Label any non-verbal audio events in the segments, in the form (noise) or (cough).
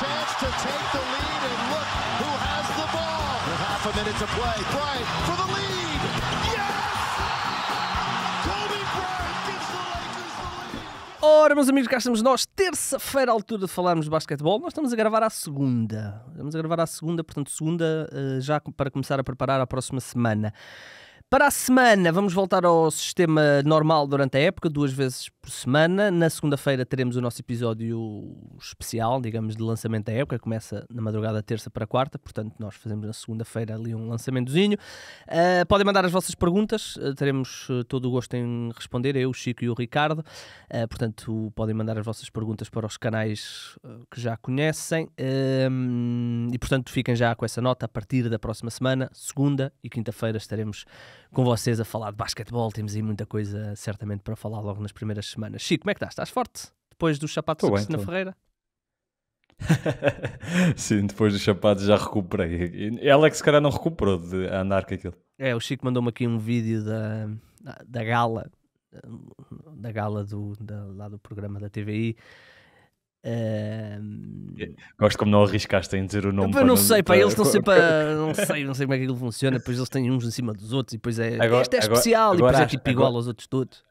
chance to take the lead, and look who has the ball. With half a minute to play, Bryant for the lead. Yes! Kobe Ora, meus amigos, cá estamos nós, terça-feira, altura de falarmos de basquetebol. Nós estamos a gravar à segunda. Estamos a gravar à segunda, portanto, segunda, eh, já para começar a preparar a próxima semana. Para a semana, vamos voltar ao sistema normal durante a época, duas vezes por semana. Na segunda-feira teremos o nosso episódio especial, digamos, de lançamento da época. Começa na madrugada terça para quarta, portanto, nós fazemos na segunda-feira ali um lançamentozinho. Uh, podem mandar as vossas perguntas, uh, teremos ah, todo o gosto em responder, eu, o Chico e o Ricardo. Uh, portanto, podem mandar as vossas perguntas para os canais que já conhecem. e, portanto, fiquem já com essa nota. A partir da próxima semana, segunda e quinta-feira, estaremos com vocês a falar de basquetebol. Temos aí muita coisa, certamente, para falar logo nas primeiras semanas. Chico, como é que estás? Estás forte? Depois dos sapatos da Cristina Ferreira? (laughs) Sim, depois dos sapatos já recuperei. Ela que se calhar não recuperou de andar com aquilo. É, o Chico mandou-me aqui um vídeo da, da gala, da gala do, da, lá do programa da TVI. Um... É, gosto como não arriscaste em dizer o nome. Eu não, não sei, para... pá, eles estão (laughs) sempre a... não sei, não sei como é que aquilo funciona, depois eles têm uns em cima dos outros e depois é agora, este é especial agora e depois é tipo igual aos outros todos.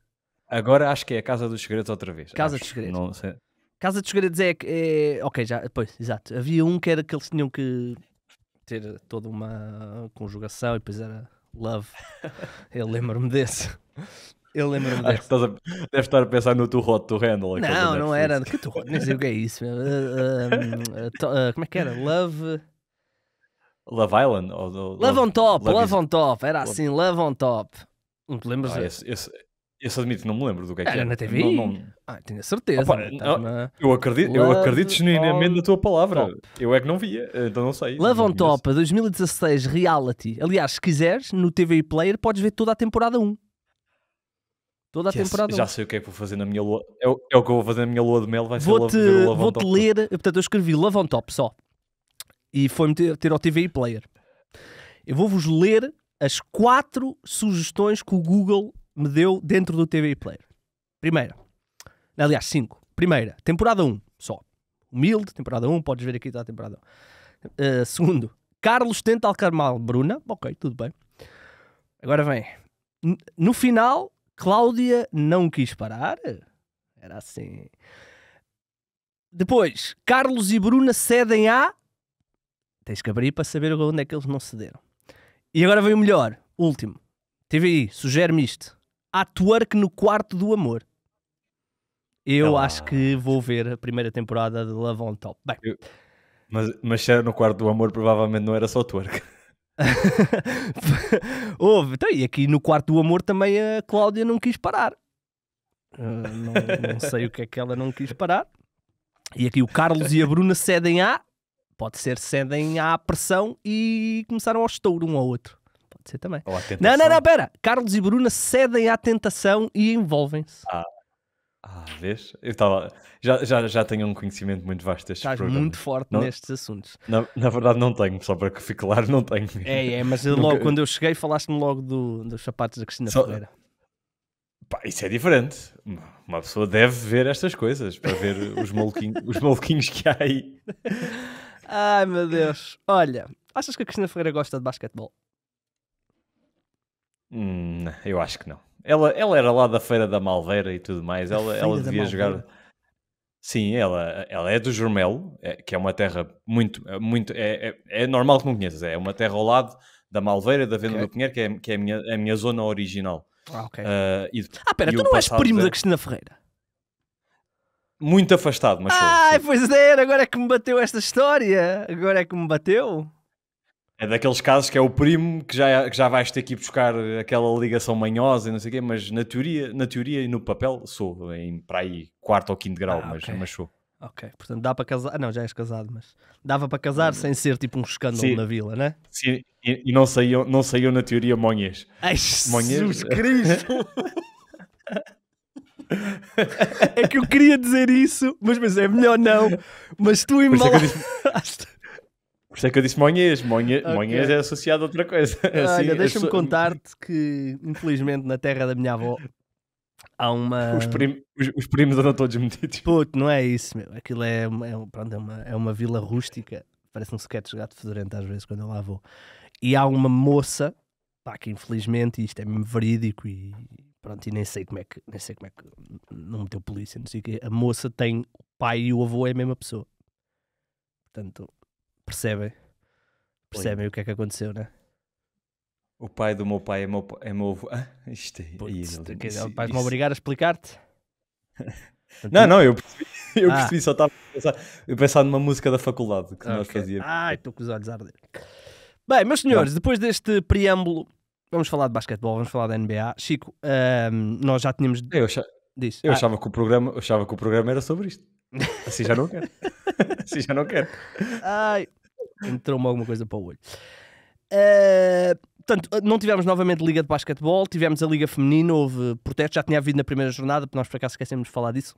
Agora acho que é a Casa dos Segredos outra vez. Casa dos Segredos. Não sei. Casa dos Segredos é, é. Ok, já. Pois, exato. Havia um que era que eles tinham que ter toda uma conjugação e depois era love. (laughs) Eu lembro-me desse. Eu lembro-me desse. Acho que estás a... Deves estar a pensar no Turrot do Handle. Não, não era. Que Turrot? Nem sei o que é isso. Uh, (laughs) uh, to... uh, como é que era? Love. Love Island? Ou, ou, love, love on Top, Love, love is... on Top. Era assim, Love, love on Top. Não te lembras? Ah, esse, esse, esse admito, não me lembro do que é que era. Era é. na TV? Não, não... Ah, tenho certeza. Opa, né? não, eu, acredito, eu acredito genuinamente na tua palavra. Top. Eu é que não via, então não sei. Love não on Top, 2016 Reality. Aliás, se quiseres, no TV Player podes ver toda a temporada 1. Toda a yes, temporada. Já 1. sei o que é que vou fazer na minha lua. É o, é o que eu vou fazer na minha lua de mel, vai vou ser te, Love, Vou-te ler, portanto, eu escrevi Love on Top só. E foi-me ter, ter ao TV Player. Eu vou-vos ler as quatro sugestões que o Google me deu dentro do TV Player. Primeira. Aliás, cinco. Primeira, temporada 1, um, só. Humilde, temporada 1, um, podes ver aqui está a temporada 1. Uh, eh, segundo, Carlos tenta alcalmar Bruna. Ok, tudo bem. Agora vem. No final, Cláudia não quis parar. Era assim. Depois, Carlos e Bruna cedem a. Tens que abrir para saber onde é que eles não cederam. E agora vem o melhor, último. TVI, sugere-me isto há twerk no quarto do amor. Eu ah. acho que vou ver a primeira temporada de Love on Top. Bem, eu... mas, mas se era no quarto do amor, provavelmente não era só twerk. (laughs) Houve, então, e aqui no quarto do amor também a Cláudia não quis parar. Ah, não, não, sei o que é que ela não quis parar. E aqui o Carlos e a Bruna cedem à, pode ser, cedem à pressão e começaram ao estouro um ao outro. Pode ser também. Não, não, não, pera. Carlos e Bruna cedem à tentação e envolvem-se. Ah. ah, vês? Eu estava. Já, já, já tenho um conhecimento muito vasto destes Estás muito forte não? nestes assuntos. Na, na, verdade, não tenho, só para que fique claro, não tenho. É, é, mas (laughs) logo quando eu cheguei, falaste-me logo do, dos sapatos da Cristina só... Ferreira. Pá, isso é diferente. Uma pessoa deve ver estas coisas para ver os, maluquinhos, (laughs) os maluquinhos que há aí. Ai meu Deus. Olha, achas que a Cristina Ferreira gosta de basquetebol? Hum, eu acho que não. Ela, ela era lá da Feira da Malveira e tudo mais. ela, ela devia jogar. Sim, ela, ela é do Jormelo, é, que é uma terra muito. É, muito é, é, é, normal que não conheças. É uma terra ao lado da Malveira, da Venda okay. do Pinheiro, que é, que é a, minha, a minha zona original. Ah, ok. Uh, e, ah, pera, tu não és primo da... da Cristina Ferreira? Muito afastado, mas. Ah, pois é, agora é que me bateu esta história. Agora é que me bateu. É daqueles casos que é o primo que já, que já vais ter que ir buscar aquela ligação manhosa e não sei o quê, mas na teoria, na teoria e no papel sou em, para aí quarto ou quinto grau, ah, mas, okay. mas sou. Ok, portanto dá para casar. Ah, não, já és casado, mas dava para casar hum. sem ser tipo um escândalo sim, na vila, né? Sim, e, e não, saiu, não saiu na teoria Monhas. Ai, Jesus (laughs) Cristo! é que eu queria dizer isso, mas, mas é melhor não. Mas tu é embalaste. Por isso é que eu disse Monhês. Monhês, okay. é associado a outra coisa. (laughs) Assim, deixa-me contar-te que, infelizmente, na terra da minha avó há uma. Os, prim... os, os primos andam todos metidos. Puto, não é isso, meu. Aquilo é é, pronto, é, uma, é uma vila rústica. Parece um sequer gato fedorento às vezes quando eu lá vou. E há uma moça, pá, que infelizmente isto é mesmo verídico e pronto, e nem sei como é que, nem sei como é que não meteu polícia, não sei o quê. A moça tem o pai e o avô é a mesma pessoa. Portanto, percebem. Percebem Oi. o que é que aconteceu, né? O pai do meu pai é meu, é meu avô. Ah, isto é. Putz, ele, que, isso, vais-me obrigar a explicar-te? (laughs) não, não, eu percebi, eu ah. percebi só estava a pensar, eu pensar numa música da faculdade que nós fazíamos. Ai, estou com os olhos a arder. Bem, meus senhores, não. depois deste preâmbulo, vamos falar de basquetebol, vamos falar da NBA. Chico, um, nós já tínhamos. Eu, achava, eu ah. achava, que o programa, achava que o programa era sobre isto. Assim já não quero. (laughs) assim já não quero. Ai, entrou-me alguma coisa para o olho. Uh, portanto, não tivemos novamente Liga de Basquetebol, tivemos a Liga Feminina, houve protestos, já tinha havido na primeira jornada, porque nós por acaso esquecemos de falar disso,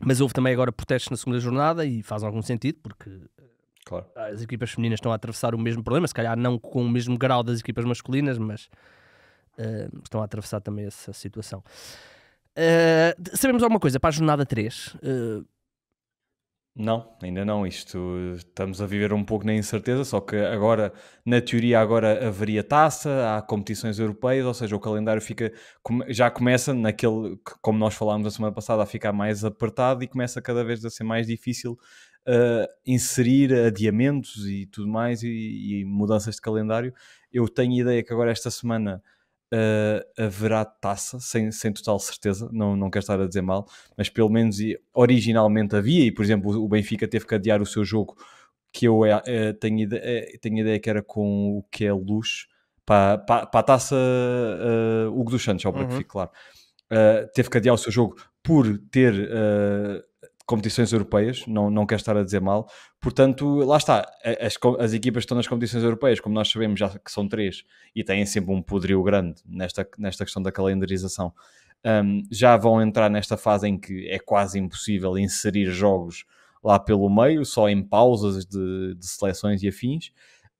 mas houve também agora protestos na segunda jornada e faz algum sentido, porque eh, claro. as equipas femininas estão a atravessar o mesmo problema, se calhar não com o mesmo grau das equipas masculinas, mas uh, estão a atravessar também essa situação. Uh, sabemos alguma coisa para a jornada 3? Uh, não, ainda não. Isto estamos a viver um pouco na incerteza, só que agora, na teoria, agora haveria taça, há competições europeias, ou seja, o calendário fica já começa naquele, como nós falámos a semana passada, a ficar mais apertado e começa cada vez a ser mais difícil uh, inserir adiamentos e tudo mais e, e mudanças de calendário. Eu tenho ideia que agora esta semana uh, haverá taça, sem, sem total certeza, não, não quero estar a dizer mal, mas pelo menos originalmente havia, e por exemplo o Benfica teve que adiar o seu jogo, que eu uh, tenho, ideia, eh, tenho ideia que era com o que é luz, para, para, para a taça uh, Hugo dos Santos, ao uhum. que fique claro. Uh, teve que adiar o seu jogo por ter uh, competições europeias, não, não quero estar a dizer mal. Portanto, lá está, as, as equipas que estão nas competições europeias, como nós sabemos, já que são três e têm sempre um poderio grande nesta, nesta questão da calendarização, um, já vão entrar nesta fase em que é quase impossível inserir jogos lá pelo meio, só em pausas de, de seleções e afins.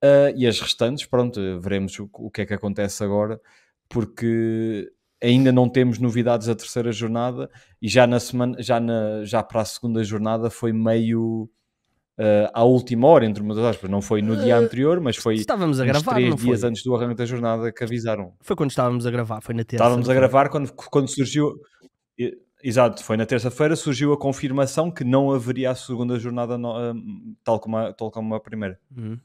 Uh, e as restantes, pronto, veremos o, o que é que acontece agora, porque ainda não temos novidades da terceira jornada e já na semana, já, na, já para a segunda jornada foi meio uh, à última hora, entre muitas aspas, não foi no dia eh, anterior, mas foi estávamos a gravar, três dias antes do arranque da jornada que avisaram. Foi quando estávamos a gravar, foi na terça. Estávamos a gravar quando, quando surgiu. Exato, foi na terça-feira surgiu a confirmação que não haveria a segunda jornada, eh, tal, como a, tal como a primeira. Uhum.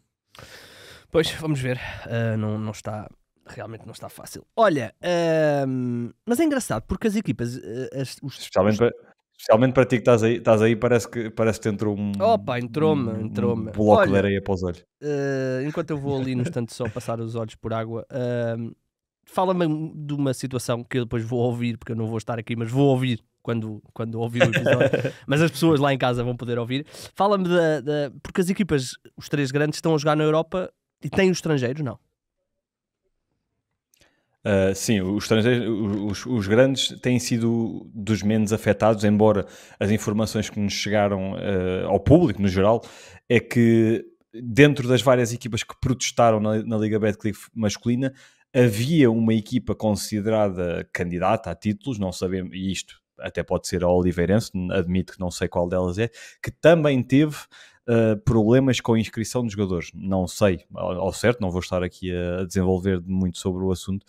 Pois, vamos ver. Uh, não, não está realmente não está fácil. Olha, hum, mas é engraçado porque as equipas. Eh, as, os, especialmente, os... Para, especialmente para ti que estás aí, estás aí parece, que, parece que te entrou um. Opa, entrou-me, um, entrou Um bloco Olha, de areia para os olhos. Uh, enquanto eu vou ali no instante só passar os olhos por água. Uh, Fala-me de uma situação que eu depois vou ouvir, porque eu não vou estar aqui, mas vou ouvir quando, quando ouvir o episódio, (laughs) mas as pessoas lá em casa vão poder ouvir. Fala-me da, da. Porque as equipas, os três grandes, estão a jogar na Europa e têm os estrangeiros, não? Ah, sim, os estrangeiros, os, os, grandes têm sido dos menos afetados, embora as informações que nos chegaram uh, ao público, no geral, é que dentro das várias equipas que protestaram na, na Liga Betclic masculina, havia uma equipa considerada candidata a títulos, não sabemos, e isto até pode ser a Oliveirense, admito que não sei qual delas é, que também teve Uh, problemas com a inscrição de jogadores. Não sei ao certo, não vou estar aqui a desenvolver muito sobre o assunto,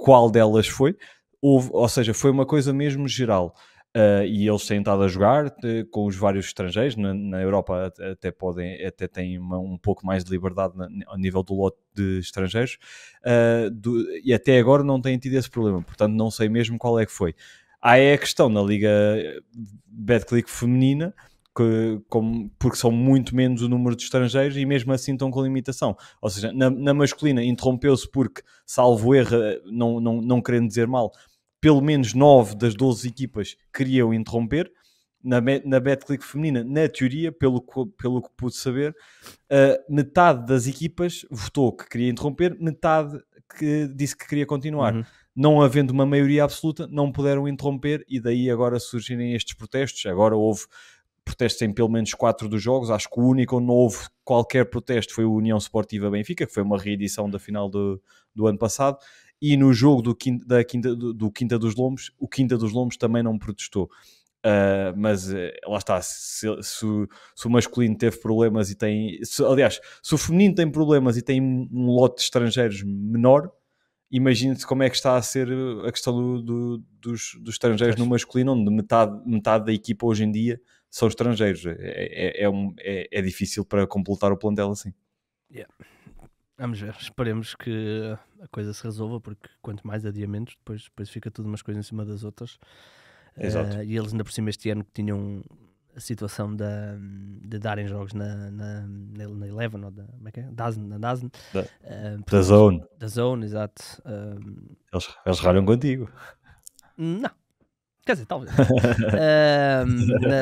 qual delas foi. Houve, ou seja, foi uma coisa mesmo geral. Uh, e eles têm estado a jogar de, eh, com os vários estrangeiros. Na, na, Europa até podem, até têm uma, um pouco mais de liberdade na, ao nível do lote de estrangeiros. Uh, do, e até agora não têm tido esse problema. Portanto, não sei mesmo qual é que foi. Há é a questão na Liga Betclic feminina que, como, porque são muito menos o número de estrangeiros e mesmo assim estão com limitação. Ou seja, na, na masculina interrompeu-se porque, salvo erro, eh, não, não, não querendo dizer mal, pelo menos 9 das 12 equipas queriam interromper. Na, na Betclic feminina, na teoria, pelo, pelo que pude saber, uh, metade das equipas votou que queria interromper, metade que disse que queria continuar. Uhum. Não havendo uma maioria absoluta, não puderam interromper e daí agora surgirem estes protestos. Agora houve protestos em pelo menos quatro dos jogos. Acho que o único onde não houve qualquer protesto foi o União Sportiva Benfica, que foi uma reedição da final do, do ano passado. E no jogo do Quinta, da quinta, do, do quinta dos Lombos, o Quinta dos Lombos também não protestou. Uh, mas uh, lá está, se, se, se, o masculino teve problemas e tem. Se, aliás, se o feminino tem problemas e tem um lote de estrangeiros menor, imagina-se como é que está a ser eh, a questão do, do, dos, dos, estrangeiros no masculino, onde metade, metade da equipa hoje em dia são estrangeiros. É, é, é, um, é, é difícil para completar o plantel assim. Yeah. Vamos ver, esperemos que a coisa se resolva, porque quanto mais adiamentos, depois, depois fica tudo umas coisas em cima das outras. Eh, exato. Uh, e eles ainda por cima este ano que tinham a situação da, de darem jogos na, na, na Eleven, ou da, como é que é? Dazen, na Dazen. Da, uh, da Zone. Da Zone, exato. Uh, eles, eles ralham contigo. Não, Quer dizer, talvez. (laughs)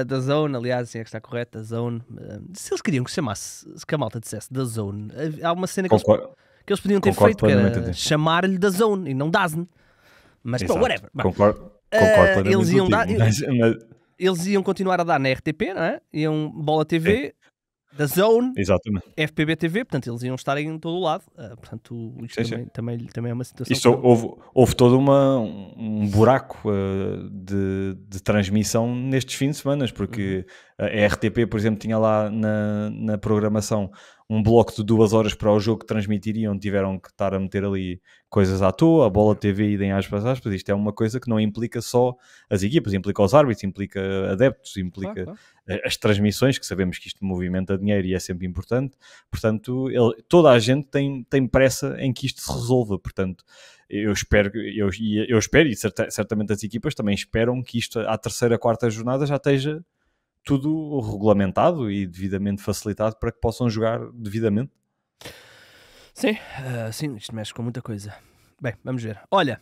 da, Zone, aliás, assim é que está correto, da Zone. se eles queriam que chamasse, que a malta dissesse da Zone, há uma cena que, eles, que eles, podiam ter que era chamar-lhe da Zone e não dasne Mas, Exato. pô, whatever. Concordo, ah, Concordo uh, eles iam dar, mas, mas... Eles iam continuar a dar na RTP, não é? Iam Bola TV, é da Zone Exatamente. FPB TV, portanto eles iam estar em todo o lado, uh, portanto isto sim, também, sim. Também, também é uma situação... isso que... houve, houve todo uma, um buraco uh, de, de transmissão nestes fins de semana, porque uhum. a RTP, por exemplo, tinha lá na, na programação um bloco de duas horas para o jogo que transmitiriam, tiveram que estar a meter ali coisas à toa, a bola TV idem aspas, aspas, isto é uma coisa que não implica só as equipas, implica os árbitros, implica adeptos, implica eh, as transmissões, que sabemos que isto movimenta dinheiro e é sempre importante, portanto, ele, toda a gente tem, tem pressa em que isto se resolva, portanto, eu espero, eu, eu espero e certamente as equipas também esperam que isto à terceira, quarta jornada já esteja tudo regulamentado e devidamente facilitado para que possam jogar devidamente. Sim, uh, sim, isto mexe com muita coisa. Bem, vamos ver. Olha,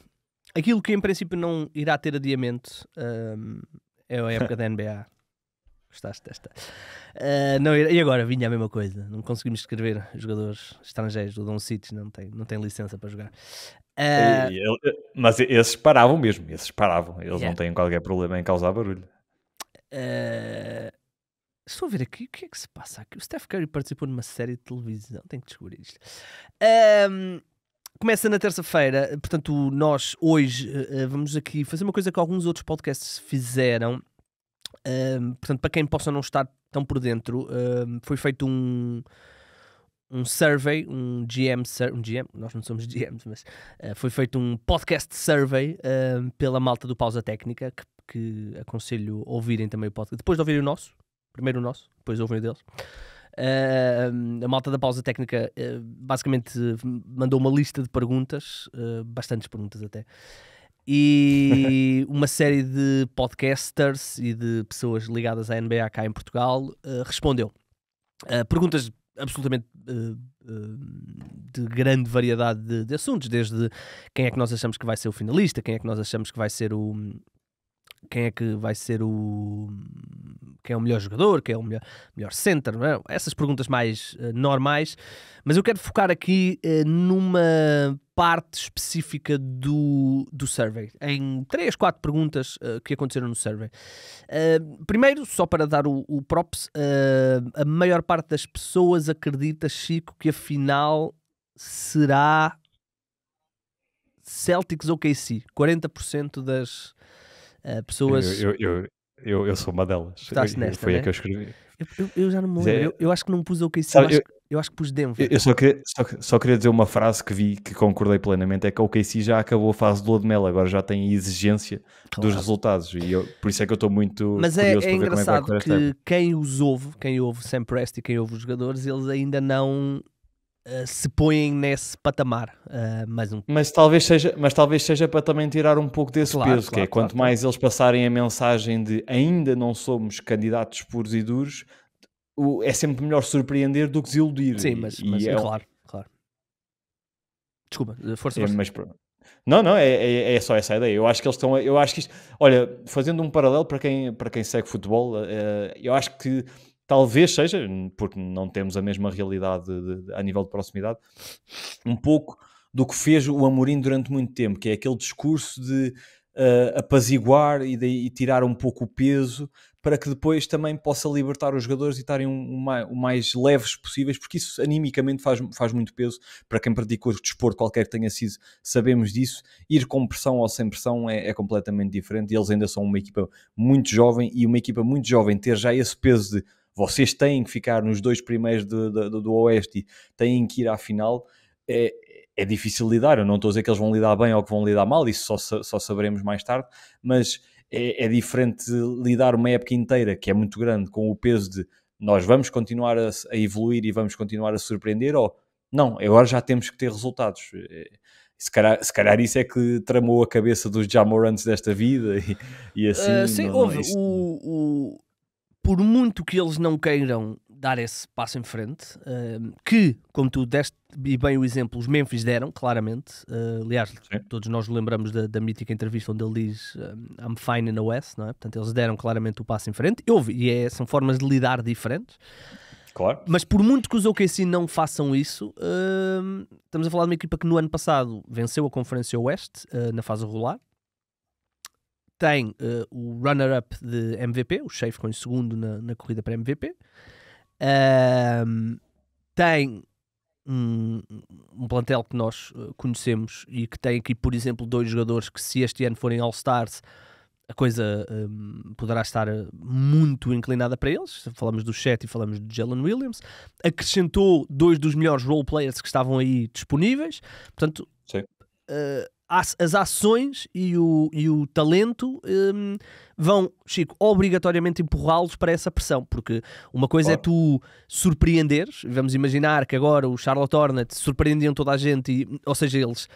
aquilo que em princípio não irá ter adiamento é a época da (laughs) NBA. Gostaste desta? Uh, não, e agora vinha a mesma coisa. Não conseguimos escrever jogadores estrangeiros. O Don City não tem, não tem licença para jogar. Uh, e, ele, mas esses paravam mesmo. Esses paravam. Eles yeah. não têm qualquer problema em causar barulho. Uh, estou a ver aqui o que é que se passa aqui. O Steph Curry participou numa série de televisão, tenho que descobrir isto. Um, Começa na terça-feira, portanto, nós hoje uh, vamos aqui fazer uma coisa que alguns outros podcasts fizeram. Um, portanto, para quem possa não estar tão por dentro, um, foi feito um, um survey, um GM, um GM, nós não somos GMs, (laughs) mas uh, foi feito um podcast survey pela malta do Pausa Técnica, que que aconselho ouvirem também o podcast. Depois de ouvirem o nosso, primeiro o nosso, depois ouvem o deles. Uh, a malta da pausa técnica uh, basicamente mandou uma lista de perguntas, uh, bastantes perguntas até, e (laughs) uma série de podcasters e de pessoas ligadas à NBA cá em Portugal eh, respondeu. perguntas absolutamente uh, uh, de grande variedade de, de, assuntos, desde quem é que nós achamos que vai ser o finalista, quem é que nós achamos que vai ser o, quem é que vai ser o quem é o melhor jogador, quem é o melhor, melhor center, é? essas perguntas mais uh, normais, mas eu quero focar aqui uh, numa parte específica do, do survey, em três, quatro perguntas uh, que aconteceram no survey. primeiro, só para dar o, o props, a maior parte das pessoas acredita, Chico, que afinal será Celtics ou KC, 40% das eh, pessoas. Eu, eu, eu, eu, sou uma delas. Estás nesta, Foi né? a que eu escrevi. Eu, eu, já não me lembro. É eu, acho que não pus o que eu, acho, eu acho que pus Denver. Eu só queria, só, só queria dizer uma frase que vi que concordei plenamente: é que o KC já acabou a fase do Lua de Mel, agora já tem a exigência claro. dos resultados. E eu, por isso é que eu estou muito. Mas é, é engraçado é que, que quem os ouve, quem ouve Sam e quem ouve os jogadores, eles ainda não eh, se põem nesse patamar. Uh, mais um... mas, talvez seja, mas talvez seja para também tirar um pouco desse claro, peso, claro, que é claro, quanto mais eles passarem a mensagem de ainda não somos candidatos puros e duros, o, é sempre melhor surpreender do que desiludir. Sim, mas, e, mas e é, é claro, claro. Desculpa, eh, força, é, Mas, não, não, é, é, é, só essa ideia. Eu acho que eles estão. Eu acho que isto. Olha, fazendo um paralelo para quem, para quem segue futebol, eu acho que talvez seja, porque não temos a mesma realidade de, de, a nível de proximidade, um pouco do que fez o Amorim durante muito tempo, que é aquele discurso de uh, apaziguar e, de, e, tirar um pouco o peso para que depois também possa libertar os jogadores e estarem o um, um, mais leves possíveis, porque isso animicamente faz, faz muito peso para quem praticou o desporto, qualquer que tenha sido, sabemos disso. Ir com pressão ou sem pressão é, é completamente diferente e eles ainda são uma equipa muito jovem e uma equipa muito jovem ter já esse peso de vocês têm que ficar nos dois primeiros de, de, do Oeste, têm que ir à final, é, é difícil lidar. Eu não estou a dizer que eles vão lidar bem ou que vão lidar mal, isso só, só saberemos mais tarde, mas é, é diferente lidar uma época inteira, que é muito grande, com o peso de nós vamos continuar a, a evoluir e vamos continuar a surpreender, ou não, agora já temos que ter resultados. É, se calhar, se calhar isso é que tramou a cabeça dos Jamorants desta vida e, e assim. Uh, sim, não, houve. É Isto... O, o, por muito que eles não queiram dar esse passo em frente, uh, que, como tu deste bem o exemplo, os Memphis deram, claramente. Uh, aliás, Sim. todos nós lembramos da, da, mítica entrevista onde ele diz um, eh, I'm fine in the West, não é? Portanto, eles deram claramente o passo em frente. e vi, e é, são formas de lidar diferentes. Claro. Mas por muito que os OKC não façam isso, uh, estamos a falar de uma equipa que no ano passado venceu a Conferência Oeste uh, na fase regular, tem uh, o runner-up de MVP, o Shea ficou em segundo na, na corrida para MVP. Uh, tem um, um, plantel que nós eh, conhecemos e que tem aqui, por exemplo, dois jogadores que, se este ano forem All-Stars, a coisa um, poderá estar eh, muito inclinada para eles. Falamos do Chet e falamos do Jalen Williams. Acrescentou dois dos melhores role players que estavam aí disponíveis. Portanto, uh, as, as ações e o, e o talento um, vão, Chico, obrigatoriamente empurrá-los para essa pressão, porque uma coisa é claro. é tu surpreenderes, vamos imaginar que agora o Charlotte Hornets surpreendiam toda a gente, e, ou seja, eles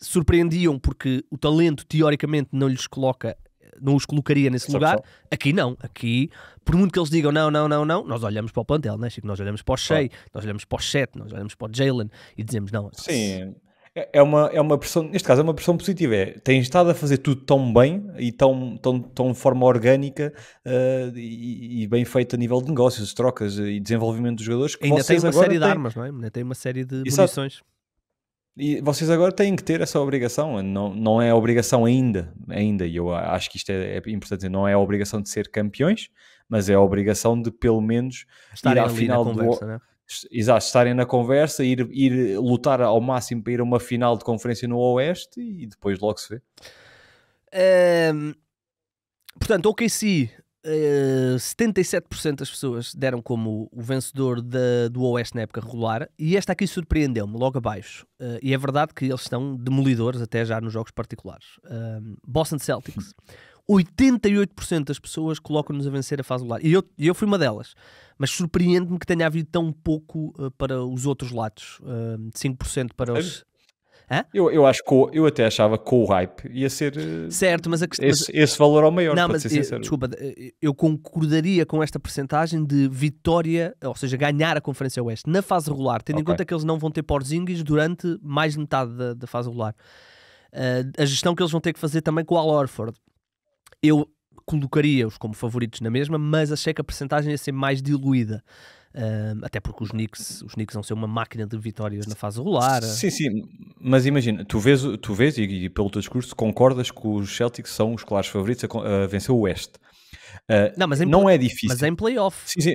surpreendiam porque o talento teoricamente não lhes coloca não os colocaria nesse lugar. Aqui não, aqui, por muito que eles digam não, não, não, não, nós olhamos para o plantel, né, Chico? Nós olhamos para o Shea, claro. nós olhamos para o Chet, nós olhamos para o Jalen e dizemos não. Sim, é uma, é uma pressão, neste caso é uma pressão positiva, é, tens estado a fazer tudo tão bem e tão, tão, tão de forma orgânica uh, e, e, bem feito a nível de negócios, trocas e desenvolvimento dos jogadores. Que Ainda tem uma série têm... de armas, não é? Ainda tem uma série de Exato. munições. E vocês agora têm que ter essa obrigação, não, não é obrigação ainda, ainda, e eu acho que isto é, é importante dizer, não é a obrigação de ser campeões, mas é a obrigação de pelo menos estar ir à final conversa, do... Né? exato, estarem na conversa, ir, ir lutar ao máximo para ir a uma final de conferência no Oeste e depois logo se vê. Um, portanto, OKC, uh, 77% das pessoas deram como o vencedor do Oeste na época regular e esta aqui surpreendeu-me, logo abaixo. Uh, e é verdade que eles estão demolidores até já nos jogos particulares. Um, Boston Celtics. 88% das pessoas colocam-nos a vencer a fase do E eu, eu fui uma delas. Mas surpreende-me que tenha havido tão pouco uh, para os outros lados. Uh, eh, 5% para os... Hã? Eu, eu acho que eu até achava que com o hype ia ser eh, certo, mas a questão, esse, esse valor ao maior, não, mas, eu, Desculpa, eu concordaria com esta percentagem de vitória, ou seja, ganhar a Conferência Oeste na fase regular, tendo okay. em conta que eles não vão ter Porzingis durante mais de metade da, da fase regular. Uh, a gestão que eles vão ter que fazer também com o Al Orford. Eu colocaria-os como favoritos na mesma, mas achei que a percentagem ia ser mais diluída. Um, até porque os Knicks, os Knicks vão ser uma máquina de vitórias na fase regular. Sim, sim, mas imagina, tu vês, tu vês e, e pelo teu discurso concordas que os Celtics são os claros favoritos a, a vencer o Oeste. Uh, não, mas não é difícil. Mas é em playoff. Sim, sim.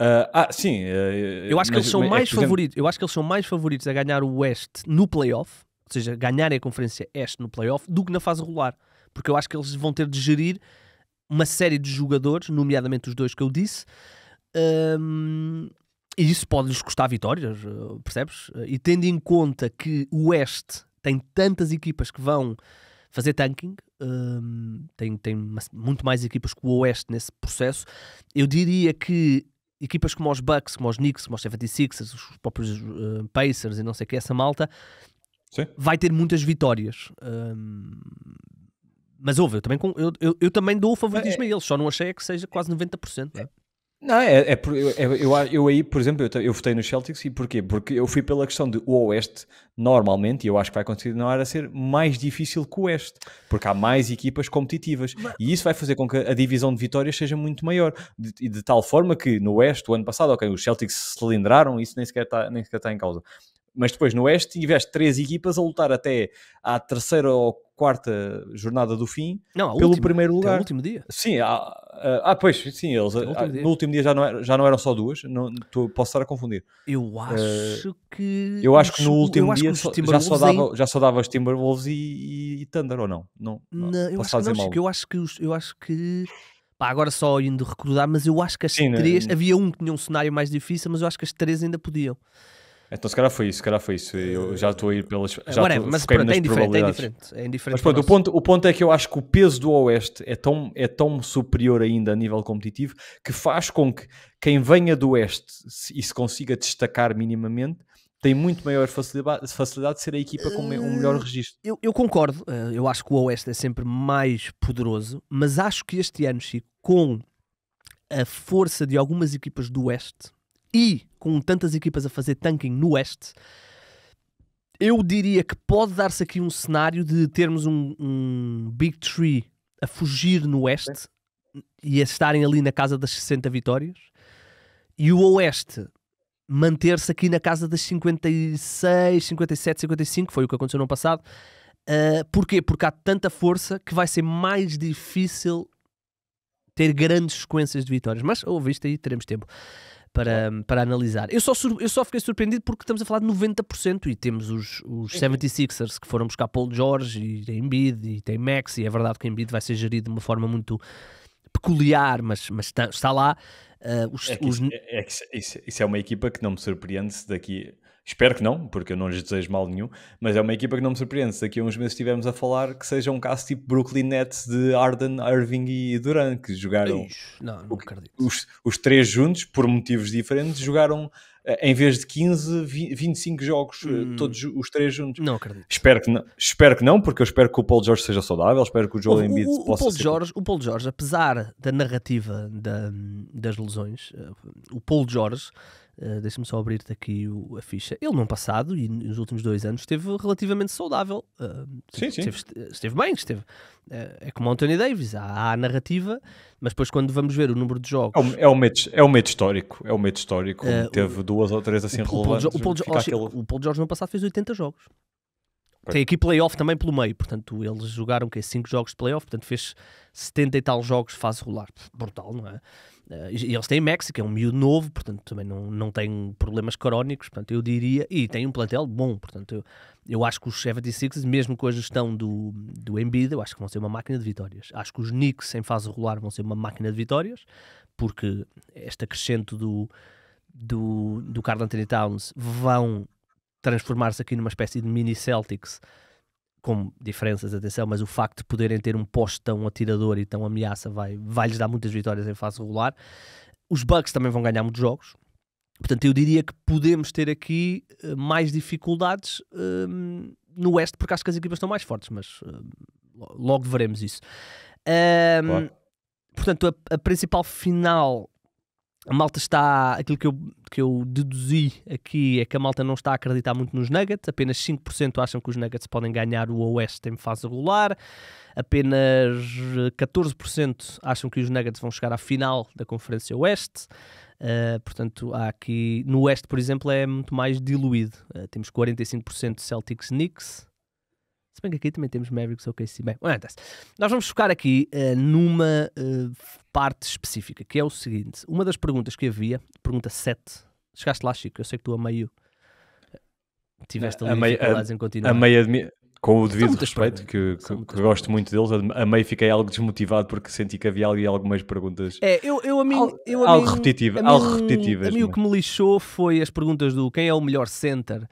Uh, ah, sim. Uh, eu acho mas, que eles são mas, é mais é, favoritos. Exemplo... Eu acho que eles são mais favoritos a ganhar o Oeste no playoff, ou seja, ganharem a Conferência Este no playoff, do que na fase regular porque eu acho que eles vão ter de gerir uma série de jogadores, nomeadamente os dois que eu disse, um, e isso pode-lhes custar vitórias, eh, percebes? Eh, e tendo em conta que o Oeste tem tantas equipas que vão fazer tanking, um, tem, tem muito mais equipas que o Oeste nesse processo, eu diria que equipas como os Bucks, como os Knicks, como os 76ers, os próprios uh, Pacers e não sei o que, essa malta Sim. vai ter muitas vitórias. Um, mas houve, eu também, eu, eu, eu também dou o favoritismo é, é. a eles, só não achei é que seja quase 90%. Não é? Não, é, é, por, é eu, eu, aí, por exemplo, eu, eu, votei nos Celtics e porquê? Porque eu fui pela questão de o Oeste, normalmente, e eu acho que vai continuar a ser mais difícil que o Oeste, porque há mais equipas competitivas Mas... e isso vai fazer com que a divisão de vitórias seja muito maior. E de, de, tal forma que no Oeste, o ano passado, ok, os Celtics se cilindraram, isso nem sequer está tá em causa mas depois no Oeste tiveste três equipas a lutar até à terceira ou quarta jornada do fim não, pelo última, primeiro lugar. No último dia. Sim, ah, ah pois, sim, eles último ah, no último dia já não, era, já não eram só duas, não, tô, posso estar a confundir. Eu eh, acho uh, que. Eu acho que no último dia só, já, só dava, em... já só dava os Timberwolves e, e, e Thunder, ou não? Não, não, não eu, acho não eu acho que eu acho que Pá, agora só indo recordar, mas eu acho que as sim, né? três. não. Havia um que tinha um cenário mais difícil, mas eu acho que as três ainda podiam. Então se calhar foi isso, se calhar foi isso. Eu eh, já estou a ir pelas. Já Agora, mas pronto, é indiferente, é indiferente, é indiferente. Mas pronto, o ponto, o ponto é que eu acho que o peso do Oeste é tão, é tão superior ainda a nível competitivo que faz com que quem venha do Oeste e se consiga destacar minimamente tem muito maior facilidade, facilidade de ser a equipa com um melhor eh, registro. Eu, eu concordo, eh, eu acho que o Oeste é sempre mais poderoso, mas acho que este ano, Chico, com a força de algumas equipas do Oeste e com tantas equipas a fazer tanking no Oeste, eu diria que pode dar-se aqui um cenário de termos um, um Big Tree a fugir no Oeste e a estarem ali na casa das 60 vitórias e o Oeste manter-se aqui na casa das 56, 57, 55, foi o que aconteceu no ano passado. Uh, porquê? Porque há tanta força que vai ser mais difícil ter grandes sequências de vitórias. Mas, ouviste isto aí, teremos tempo para, para analisar. Eu só, eu só fiquei surpreendido porque estamos a falar de 90% e temos os, os 76ers é. que foram buscar Paul George e tem Embiid e tem Max e é verdade que o Embiid vai ser gerido de uma forma muito peculiar, mas, mas está, está lá. Uh, os, é que, os... É, é que isso, isso, é uma equipa que não me surpreende se daqui Espero que não, porque eu não lhes desejo mal nenhum, mas é uma equipa que não me surpreende. Se daqui a uns meses estivermos a falar que seja um caso tipo Brooklyn Nets de Arden, Irving e Durant, que jogaram não, não os, os, três juntos, por motivos diferentes, jogaram eh, em vez de 15, 25 jogos, eh, hum. todos os três juntos. Não acredito. Espero que não, espero que não, porque eu espero que o Paul George seja saudável, espero que o Joel Embiid o, o possa Paul ser... George, o Paul George, apesar da narrativa da, das lesões, eh, o Paul George eh, deixa-me só abrir-te aqui o, a ficha. Ele, no ano passado e nos últimos dois anos, esteve relativamente saudável. Uh, sim, esteve, sim. Esteve, bem, esteve. Uh, é como Anthony Davis, há, há, a narrativa, mas depois, quando vamos ver o número de jogos. É um, é um, é um histórico. É um medo histórico. Uh, teve o, duas ou três assim o, relevantes. O Paul, Paul aquele... o Paul George, no passado, fez 80 jogos. Tem aqui playoff também pelo meio, portanto, eles jogaram que 5 jogos de playoff, portanto, fez 70 e tal jogos fase rolar. Brutal, não é? Uh, e eles têm Maxi, que é um miúdo novo, portanto também não, não tem problemas crónicos, portanto eu diria, e tem um plantel bom, portanto eu, eu acho que os 76 mesmo com a gestão do, do Embiid, eu acho que vão ser uma máquina de vitórias. Acho que os Knicks em fase regular vão ser uma máquina de vitórias, porque esta crescente do, do, do Carl Anthony Towns vão transformar-se aqui numa espécie de mini Celtics, com diferenças, atenção, mas o facto de poderem ter um poste tão atirador e tão ameaça vai, vai lhes dar muitas vitórias em fase regular. Os Bucks também vão ganhar muitos jogos. Portanto, eu diria que podemos ter aqui eh, mais dificuldades ehm, no Oeste, porque acho que as equipas estão mais fortes, mas eh, logo veremos isso. Ehm, claro. Portanto, a, a, principal final a malta está. Aquilo que eu, que eu deduzi aqui é que a malta não está a acreditar muito nos Nuggets. Apenas 5% acham que os Nuggets podem ganhar o Oeste em fase regular. Apenas 14% eh, acham que os Nuggets vão chegar à final da Conferência Oeste. Uh, portanto, há aqui. No Oeste, por exemplo, é muito mais diluído. Uh, temos 45% Celtics-Knicks, se bem que aqui também temos Mavericks ou KC. Bem, antes, nós vamos focar aqui uh, numa uh, parte específica, que é o seguinte. Uma das perguntas que havia, pergunta 7. Chegaste lá, Chico, eu sei que tu a meio... Eh, tiveste ali a meio, a, em continuar. A meio admi... Com o devido respeito, que, que, que, gosto muito deles, a meio fiquei algo desmotivado porque senti que havia ali algumas perguntas. É, eu, eu a mim. Al, eu a algo repetitivo. Algo repetitivas. A mim o que me lixou foi as perguntas do quem é o melhor center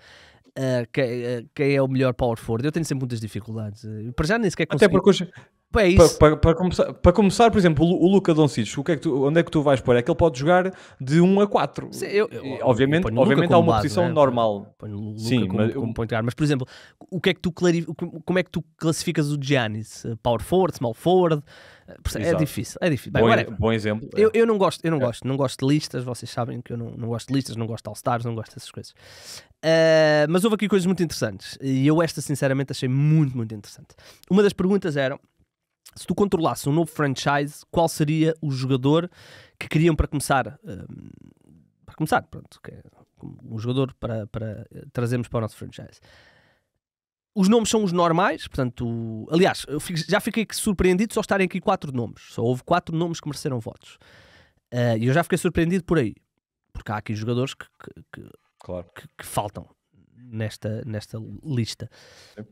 uh, quem, eh, quem, é o melhor power forward. Eu tenho sempre muitas dificuldades. Eh, para já nem sequer consigo. Até porque hoje, para, é para, para, começar, para começar, por exemplo, o Luca Doncic, o que é que tu, onde é que tu vais pôr? É que ele pode jogar de 1 a 4. Sim, eu, eu, obviamente eu obviamente há uma base, posição é? normal. Ponho Sim, como, mas, como point guard. Mas, por exemplo, o que é que tu como é que tu classificas o Giannis? Power forward, small forward? É difícil, é difícil. Bem, bom, agora, bom exemplo. É. Eu, eu não gosto, eu não é. gosto, não gosto de listas, vocês sabem que eu não, não gosto de listas, não gosto de All-Stars, não gosto dessas coisas. Uh, mas houve aqui coisas muito interessantes e eu esta sinceramente achei muito, muito interessante. Uma das perguntas era se tu controlasses um novo franchise, qual seria o jogador que queriam para começar? Uh, para começar, pronto, que, é um jogador para, para eh, trazermos para o nosso franchise. Os nomes são os normais, portanto, aliás, fico, já fiquei surpreendido só estarem aqui quatro nomes. Só houve quatro nomes que mereceram votos. Eh, e uh, eu já fiquei surpreendido por aí, porque há aqui jogadores que, que, que, claro. que faltam nesta, nesta lista. Sim.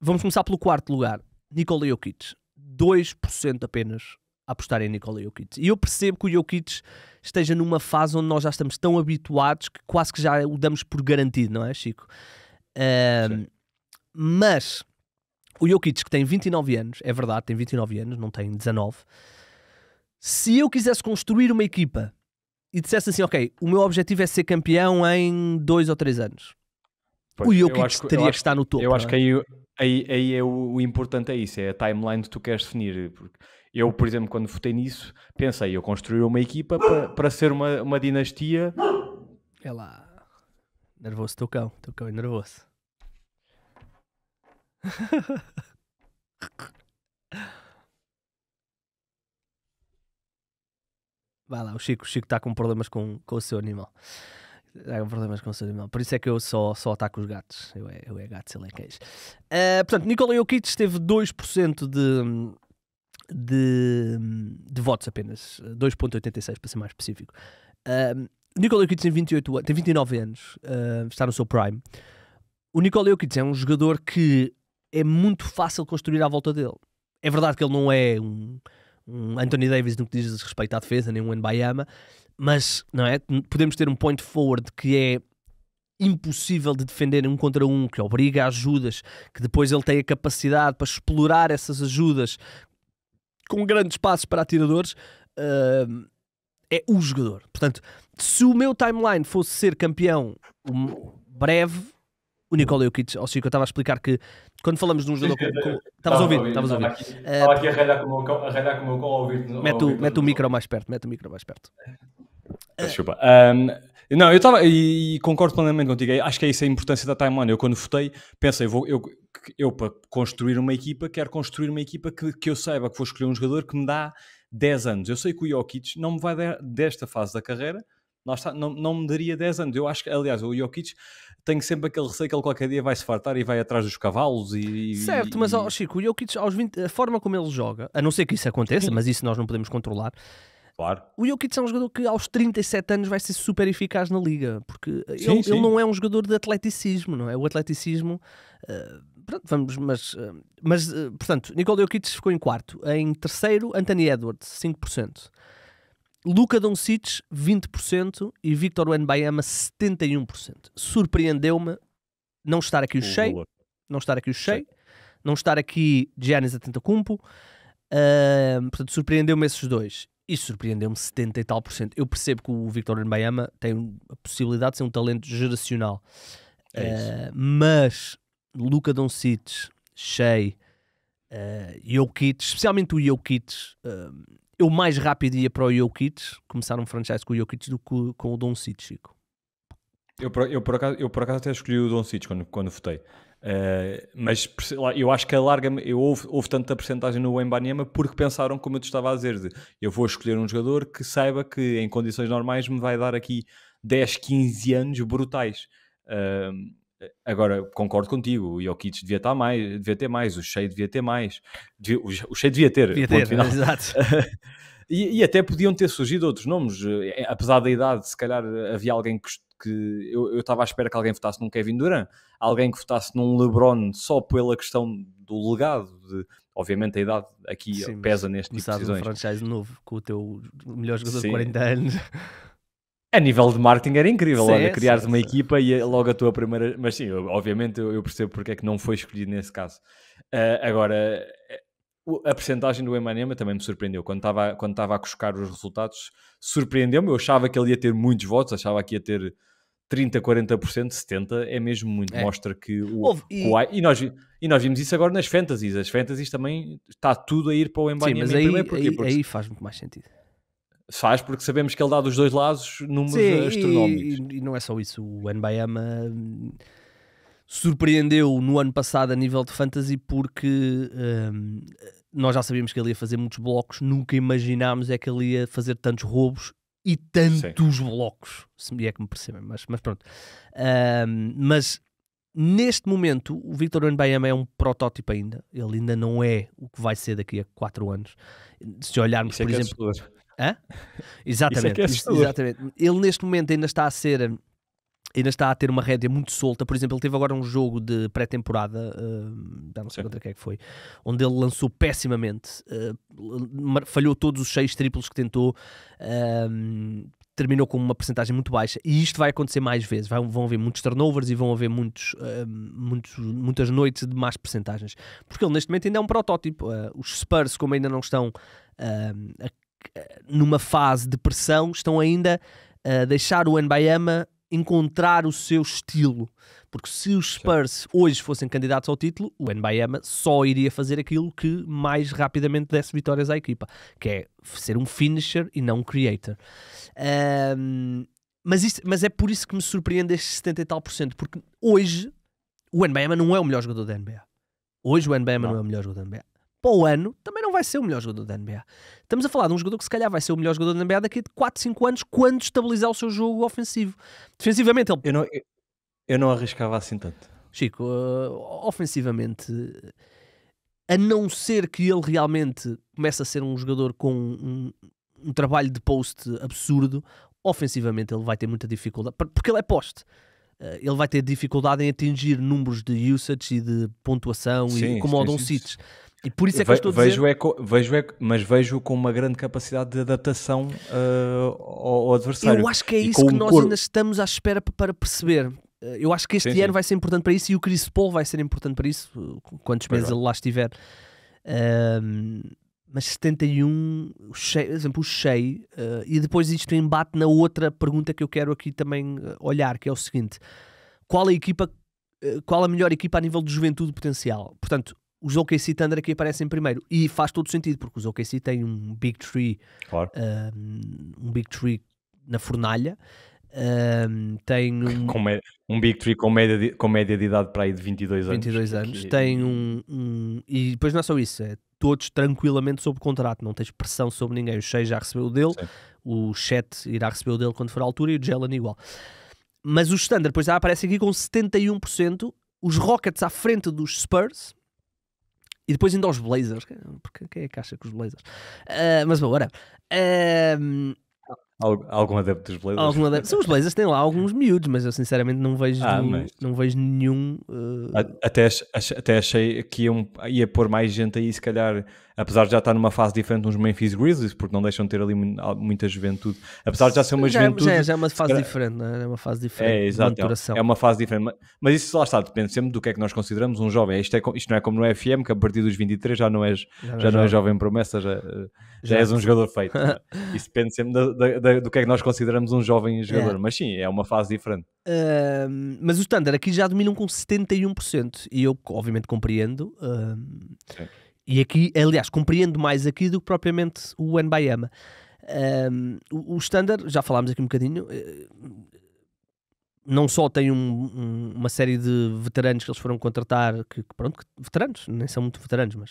Vamos começar pelo quarto lugar, Nikola Jokic. 2% apenas a apostar em Nikola Jokic. E eu percebo que o Jokic esteja numa fase onde nós já estamos tão habituados que quase que já o damos por garantido, não é, Chico? Uh, mas o Jokic, que tem 29 anos, é verdade, tem 29 anos, não tem 19. Se eu quisesse construir uma equipa e dissesse assim, ok, o meu objetivo é ser campeão em 2 ou 3 anos, pois, o Jokic acho, teria acho, que estar no topo. Eu acho é? que aí, aí, aí é o, o, importante é isso, é a timeline que tu queres definir. eu, por exemplo, quando votei nisso, pensei, eu construir uma equipa para, para ser uma, uma dinastia. É lá. Nervoso teu cão, teu cão é nervoso. (laughs) Vai lá, o Chico está Chico tá com problemas com, com o seu animal. Está com problemas com o seu animal. Por isso é que eu só, só ataco os gatos. Eu é, eu é gato, ele é queijo. Uh, portanto, Nicola Jokic teve 2% de, de, de votos apenas. 2,86 para ser mais específico. Uh, ehm, Nicola Jokic tem, 28, tem 29 anos. Uh, está no seu prime. O Nicola Jokic é um jogador que é muito fácil construir à volta dele. É verdade que ele não é um, um Anthony Davis no que diz respeito à defesa, nem um Nbayama, mas não é? podemos ter um point forward que é impossível de defender um contra um, que obriga a ajudas, que depois ele tem a capacidade para explorar essas ajudas com grandes passos para atiradores, uh, é o jogador. Portanto, se o meu timeline fosse ser campeão breve, o Nicola Jokic, ao que eu estava a explicar que quando falamos de um jogador como. Com... (laughs) Estavas a ouvir, estavas a ouvir. Estava eh, aqui, a ralhar com o meu cão, a com o meu cão a ouvir. Mete, o, mete o micro mais perto, mete o micro mais perto. Ah, desculpa. Um, não, eu estava, e, e, concordo plenamente contigo, é, acho que é isso a importância da timeline. Eu quando votei, pensei, vou, eu, eu para construir uma equipa, quero construir uma equipa que, que eu saiba que vou escolher um jogador que me dá 10 anos. Eu sei que o Jokic não me vai dar desta fase da carreira, não, não, me daria 10 anos. Eu acho que, aliás, o Jokic tenho sempre aquele receio que ele qualquer dia vai se fartar e vai atrás dos cavalos e... Certo, mas ó, Chico, o Jokic, aos 20, a forma como ele joga, a não ser que isso aconteça, mas isso nós não podemos controlar, Claro. O Jokic é um jogador que aos 37 anos vai ser super eficaz na liga, porque sim, ele, sim. ele, não é um jogador de atleticismo, não é? O atleticismo. Uh, pronto, vamos, mas. Eh, mas, uh, portanto, Nicole Jokic ficou em quarto. Em terceiro, Anthony Edwards, 5%. Luca Doncic, 20% e Victor Wembanyama, 71%. Surpreendeu-me não estar aqui o Shea, não estar aqui o Shea, não estar aqui Giannis Atenta Uh, portanto, surpreendeu-me esses dois. E surpreendeu-me 70 e tal por cento. Eu percebo que o Victor Wembanyama tem a possibilidade de ser um talento geracional. É uh, mas Luca Doncic, Shea, uh, Jokic, especialmente o Jokic, uh, eu mais rápido ia para o Jokic, começar um franchise com o Jokic do que com o Don Cid, Chico. Eu por, eu, por acaso, eu por acaso até escolhi o Don Cid quando, quando votei. Uh, mas eu acho que alarga é eu houve, houve tanta percentagem no Embanyama porque pensaram, como eu te estava a dizer, de, eu vou escolher um jogador que saiba que em condições normais me vai dar aqui 10, 15 anos brutais. Uh, Agora, concordo contigo, o Jokic devia, estar tá mais, devia ter mais, o Shea devia ter mais, o Shea devia ter, devia ter final. (laughs) exato. (laughs) e, e, até podiam ter surgido outros nomes, eh, é, apesar da idade, se calhar eh, havia alguém que, que eu, eu estava à espera que alguém votasse num Kevin Durant, alguém que votasse num LeBron só pela questão do legado, de, obviamente a idade aqui Sim, pesa neste tipo de decisões. um franchise novo, com o teu melhor jogador Sim. de 40 anos. A nível de marketing era incrível, sim, olha, criares sim, uma sim. equipa e é logo a tua primeira. Mas sim, eu, obviamente eu percebo porque é que não foi escolhido nesse caso. Uh, agora, a percentagem do Emanema também me surpreendeu. Quando estava, quando estava a cuscar os resultados, surpreendeu-me. Eu achava que ele ia ter muitos votos, achava que ia ter 30, 40%, 70% é mesmo muito. É. Mostra que o, Houve, e... o e, nós, e nós vimos isso agora nas fantasies. As fantasies também está tudo a ir para o Emanema. Sim, mas aí, primeiro. Aí, Porque... aí faz muito mais sentido. Faz porque sabemos que ele dá dos dois lados números Sim, eh, astronómicos. E, e, não é só isso. O Nbayama é surpreendeu no ano passado a nível de fantasy porque ehm, nós já sabíamos que ele ia fazer muitos blocos, nunca imaginámos é que ele ia fazer tantos roubos e tantos Sim. blocos, se é que me percebem, mas, mas pronto. Ehm, mas neste momento o Victor Nbayama é um protótipo ainda, ele ainda não é o que vai ser daqui a 4 anos. Se olharmos, Isso é por é exemplo, Hã? (laughs) É exatamente, é é exatamente. Ele neste momento ainda está a ser ainda está a ter uma rédea muito solta. Por exemplo, ele teve agora um jogo de pré-temporada, uh, não sei Sim. contra quem é que foi, onde ele lançou pessimamente, uh, falhou todos os seis triplos que tentou, uh, terminou com uma percentagem muito baixa. E isto vai acontecer mais vezes. vão haver muitos turnovers e vão haver muitos, muitos, muitas noites de más percentagens. Porque ele neste momento ainda é um protótipo. Eh, os Spurs, como ainda não estão a numa fase de pressão, estão ainda a deixar o Enbayama encontrar o seu estilo. Porque se os Spurs hoje fossem candidatos ao título, o Enbayama só iria fazer aquilo que mais rapidamente desse vitórias à equipa, que é ser um finisher e não um creator. Um, mas, isto, mas é por isso que me surpreende este 70 e tal por cento, porque hoje o Enbayama não é o melhor jogador da NBA. Hoje o Enbayama não. não é o melhor jogador da NBA para o ano também não vai ser o melhor jogador da NBA. Estamos a falar de um jogador que se calhar vai ser o melhor jogador da NBA daqui de 4, 5 anos, quando estabilizar o seu jogo ofensivo. Defensivamente, ele. Eu não, eu, não arriscava assim tanto. Chico, uh, ofensivamente, a não ser que ele realmente comece a ser um jogador com um, um trabalho de post absurdo, ofensivamente ele vai ter muita dificuldade, porque ele é poste eh, ele vai ter dificuldade em atingir números de usage e de pontuação sim, e como o Doncic. E por isso é que eu estou a dizer... Vejo eco, vejo eco, mas vejo com uma grande capacidade de adaptação uh, ao, ao, adversário. Eu acho que é isso que nós cor... ainda estamos à espera para perceber. Eh, eu acho que este sim, ano sim. vai ser importante para isso e o Chris Paul vai ser importante para isso, eh, quantos meses ele lá estiver. Ehm, mas 71, o Shea, por exemplo, o Shea, uh, e depois isto embate na outra pergunta que eu quero aqui também olhar, que é o seguinte: qual a equipa, qual a melhor equipa a nível de juventude potencial? Portanto, os OKC Thunder aqui aparecem primeiro e faz todo sentido porque os OKC têm um big tree claro. um, um big tree na fornalha um, tem um, com me, um big tree com média, de, com média de idade para aí de 22 anos 22 anos, é que... tem um, um, e depois não é só isso, é todos tranquilamente sob contrato, não tens pressão sobre ninguém o Shea já recebeu o dele, Sim. o Chet irá receber o dele quando for a altura e o Jalen igual mas o Standard depois aparece aqui com 71% os Rockets à frente dos Spurs e depois indo aos Blazers. Porque quem é que acha que os Blazers? Uh, mas agora. algum adepto dos Blazers? Algum adepto. São os (laughs) Blazers, têm lá alguns miúdos, mas eu sinceramente não vejo ah, nenhum. Mas... Não vejo nenhum uh... até, até achei que iam, ia pôr mais gente aí, se calhar apesar de já estar numa fase diferente nos Memphis Grizzlies, porque não deixam de ter ali muita juventude, apesar de já ser uma já, é- é- juventude... Já, é, já é uma fase diferente, não é? é uma fase é, diferente é, exato, é, uma fase diferente, mas isso lá está, depende sempre do que é que nós consideramos um jovem, isto, é, isto não é como no FM, que a partir dos 23 já não és, já, já, não és jovem promessa, eh, já, já, és um jogador feito, (laughs) isso depende sempre da, da, da, do que é que nós consideramos um jovem jogador, mas sim, é uma fase diferente. Uh, mas o Standard aqui já dominam com 71% e eu obviamente compreendo. Uh, e aqui, aliás, compreendo mais aqui do que propriamente o Nbayama. Um, o Standard, já falámos aqui um bocadinho, eh, não só tem um, um, uma série de veteranos que eles foram contratar, que, que pronto, que, veteranos, nem são muito veteranos, mas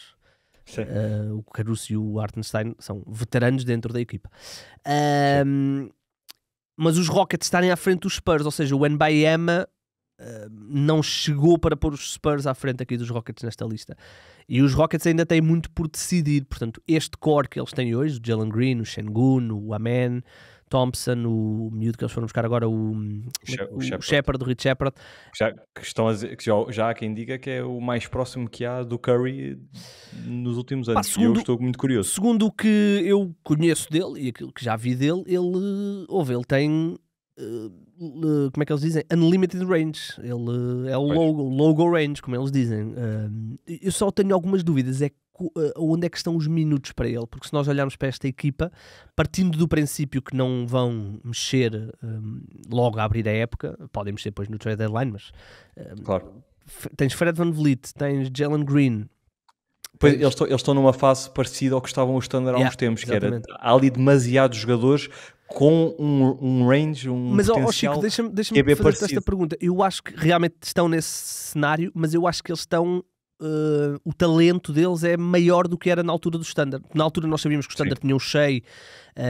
uh, o Caruso e o Artenstein são veteranos dentro da equipa. mas os Rockets estarem à frente dos Spurs, ou seja, o Nbayama não chegou para pôr os Spurs à frente aqui dos Rockets nesta lista. E os Rockets ainda têm muito por decidir, portanto, este core que eles têm hoje, o Jalen Green, o Shengun, o Amen, Thompson, o miúdo que eles foram buscar agora, o, o, o Shepard, o Rich Shepard. Já, que estão dizer, que já, já há quem diga que é o mais próximo que há do Curry nos últimos anos. Pá, segundo, eu estou muito curioso. Segundo o que eu conheço dele e aquilo que já vi dele, ele, ouve ele tem... Uh, eh, como é que eles dizem? Unlimited range. Ele eh, é o logo, logo range, como eles dizem. Eh, eu só tenho algumas dúvidas. É onde é que estão os minutos para ele? Porque se nós olharmos para esta equipa, partindo do princípio que não vão mexer logo a abrir a época, podem mexer depois no trade deadline, mas. claro. Tens Fred Van Vliet, tens Jalen Green, Pois, eles, estão, eles estão numa fase parecida ao que estavam os Thunder há yeah, uns tempos, exatamente. que era há ali demasiados jogadores com um, um range, um mas, potencial... Mas, oh, Chico, deixa-me deixa me é fazer esta pergunta. Eu acho que realmente estão nesse cenário, mas eu acho que eles estão... Uh, o talento deles é maior do que era na altura do standard. Na altura nós sabíamos que o standard Sim. tinha o Shea, uh,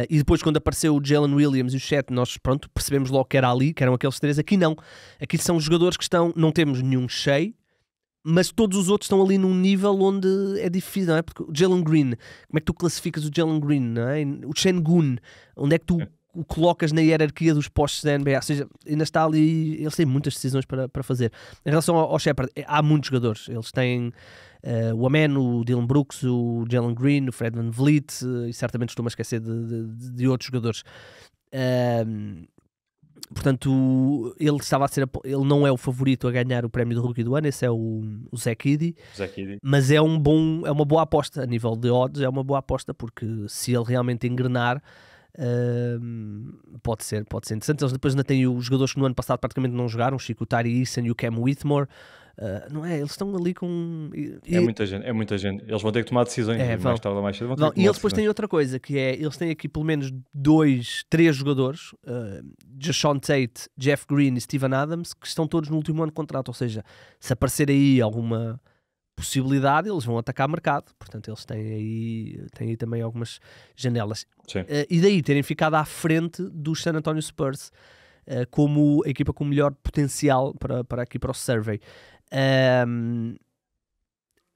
e depois quando apareceu o Jalen Williams e o Chet, nós pronto, percebemos logo que era ali, que eram aqueles três. Aqui não. Aqui são jogadores que estão... Não temos nenhum Shea, mas todos os outros estão ali num nível onde é difícil, não é? Porque o Jalen Green, como é que tu classificas o Jalen Green, não é? O Shengun, onde é que tu é. o colocas na hierarquia dos postos da NBA? Ou seja, ainda está ali, eles têm muitas decisões para, para fazer. Em relação ao, ao Shepard, é, há muitos jogadores, eles têm uh, o Amen, o Dylan Brooks, o Jalen Green, o Fred Van Vliet, uh, e certamente estou-me a esquecer de, de, de outros jogadores. Uh, Portanto, ele estava a ser ele não é o favorito a ganhar o prémio do Rookie do ano, esse é o, o Zé Kiddy, mas é um bom, é uma boa aposta a nível de odds, é uma boa aposta porque se ele realmente engrenar uh, pode ser, pode ser interessante. Eles depois ainda têm os jogadores que no ano passado praticamente não jogaram, o Chico Tari Eason e o Cam Whitmore. Ah, não é? Eles estão ali com. E, é muita gente, é muita gente. Eles vão ter que tomar decisões é, mais tarde ou mais cedo. e eles depois têm outra coisa, que é eles têm aqui pelo menos dois, três jogadores, uh, Tate, Jeff Green e Steven Adams, que estão todos no último ano de contrato. Ou seja, se aparecer aí alguma possibilidade, eles vão atacar mercado. Portanto, eles têm aí, têm aí também algumas janelas. Uh, e daí terem ficado à frente dos San Antonio Spurs. como a equipa com melhor potencial para, para aqui para o survey. Um,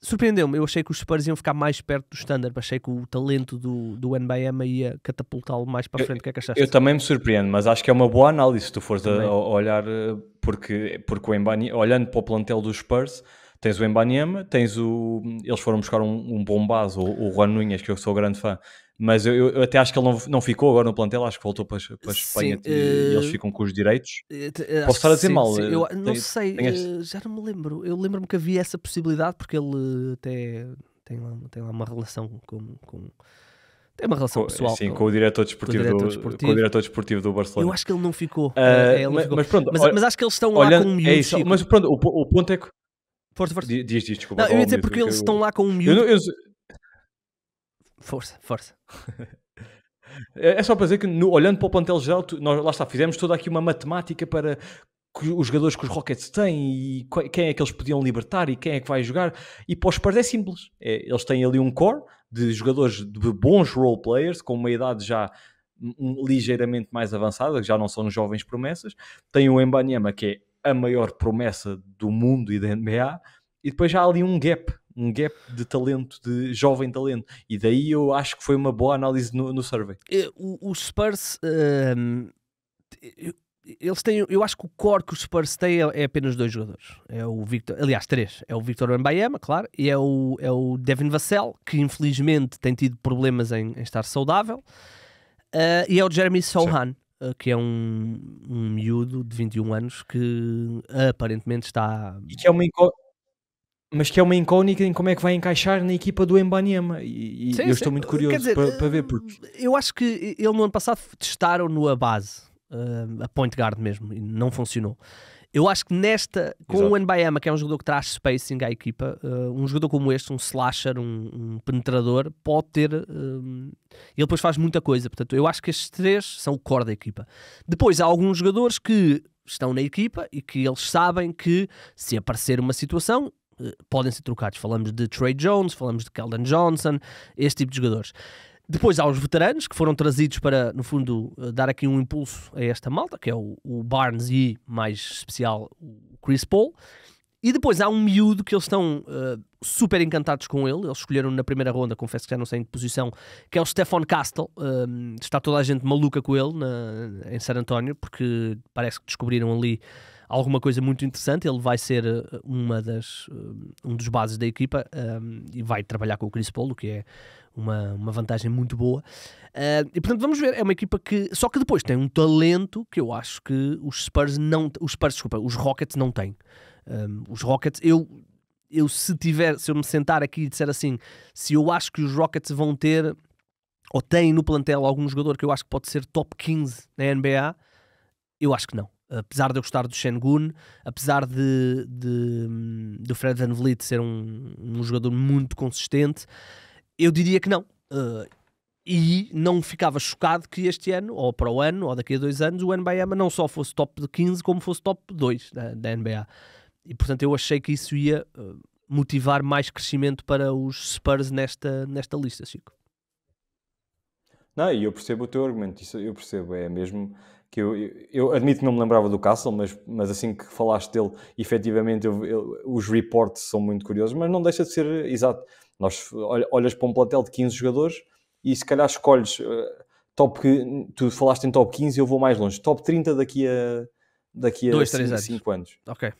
Surpreendeu-me, eu achei que os Spurs iam ficar mais perto do standard, achei que o talento do, do NBM ia catapultá-lo mais para frente. Eu, o que é que achaste? Eu também me surpreendo, mas acho que é uma boa análise se tu fores a, a, olhar, eh, porque, porque o Embani, olhando para o plantel dos Spurs, tens o Embanyama, tens o. Eles foram buscar um, um bom base, o, o Juan Nunes, que eu sou grande fã, mas eu, eu, até acho que ele não, não ficou agora no plantel, acho que voltou para, para a Espanha sim, e, uh, eles ficam com os direitos. Uh, Posso estar a dizer sim, mal? Sim. Eu, tem, não sei, este... já não me lembro. Eu lembro-me que havia essa possibilidade porque ele até tem lá, tem lá uma relação com, com tem uma relação pessoal. Sim, com, com o diretor desportivo, do, Com o diretor desportivo do Barcelona. Eu acho que ele não ficou. Uh, é, mas, ficou. mas, pronto, mas, olha, mas, acho que eles estão olhando, lá com um é miúdo. É isso, mas pronto, o, o ponto é que. Força, força. Diz, diz, desculpa. Não, eu ia dizer porque eles eu... estão lá com um miúdo. Eu, eu, Força, força. (laughs) É, é só para dizer que, no, olhando para o plantel geral, tu, nós lá está, fizemos toda aqui uma matemática para os jogadores que os Rockets têm e quem é que eles podiam libertar e quem é que vai jogar. E para os Spurs é simples. É, eles têm ali um core de jogadores de bons role players, com uma idade já ligeiramente mais avançada, que já não são jovens promessas. Tem o Embanyama, que é a maior promessa do mundo e da NBA. E depois já há ali um gap um gap de talento, de jovem talento. E daí eu acho que foi uma boa análise no, no survey. Eh, o, o Spurs. Um, ehm, eles têm, eu acho que o core que o Spurs tem é, é, apenas dois jogadores. É o Victor, aliás, três. É o Victor Wembanyama, claro, e é o, é o Devin Vassell, que infelizmente tem tido problemas em, em estar saudável. Uh, e é o Jeremy Sohan, uh, que é um, um miúdo de 21 anos que aparentemente está. E que é uma, mas que é uma incógnita em como é que vai encaixar na equipa do Embanyama e, sim, eu sim. estou muito curioso dizer, para, para, ver eh, porque eu acho que ele no ano passado testaram-no a base eh, a point guard mesmo e não funcionou eu acho que nesta, com Exato. o Nbayama, que é um jogador que traz spacing à equipa, eh, um jogador como este, um slasher, um, um penetrador, pode ter. ele depois faz muita coisa. Portanto, eu acho que estes três são o core da equipa. Depois há alguns jogadores que estão na equipa e que eles sabem que se aparecer uma situação, podem ser trocados. Tipo, falamos de Trey Jones, falamos de Keldon Johnson, este tipo de jogadores. Depois há os veteranos que foram trazidos para, no fundo, eh, dar aqui um impulso a esta malta, que é o, o Barnes e, mais especial, o Chris Paul. E depois há um miúdo que eles estão uh, super encantados com ele. Eles escolheram na primeira ronda, confesso que já não sei em que posição, que é o Stefan Castle. Uh, está toda a gente maluca com ele na, em San António, porque parece que descobriram ali alguma coisa muito interessante. Ele vai ser eh, uma das, eh, um dos bases da equipa ehm, e vai trabalhar com o Chris Paul, o que é uma, uma vantagem muito boa. Uh, e portanto vamos ver, é uma equipa que só que depois tem um talento que eu acho que os Spurs não, os Spurs, desculpa, os Rockets não têm um, os Rockets. Eu, eu se tiver, se eu me sentar aqui e disser assim, se eu acho que os Rockets vão ter ou têm no plantel algum jogador que eu acho que pode ser top 15 na NBA, eu acho que não. Apesar de eu gostar do Shen Gun apesar de, de, de Fred Van Vliet ser um, um jogador muito consistente, eu diria que não. Uh, e não ficava chocado que este ano, ou para o ano, ou daqui a dois anos, o NBA não só fosse top de 15, como fosse top 2 da, da NBA e portanto eu achei que isso ia eh, motivar mais crescimento para os Spurs nesta, nesta lista, Chico. Não, e eu percebo o teu argumento, isso eu percebo, é mesmo que eu, eu, eu, admito que não me lembrava do Castle, mas, mas assim que falaste dele, efetivamente eu, eu, os reports são muito curiosos, mas não deixa de ser eh, exato. Nós olhas para um plantel de 15 jogadores e se calhar escolhes uh, top, tu falaste em top 15, eu vou mais longe, top 30 daqui a, daqui a Dois, 5 anos. Ok,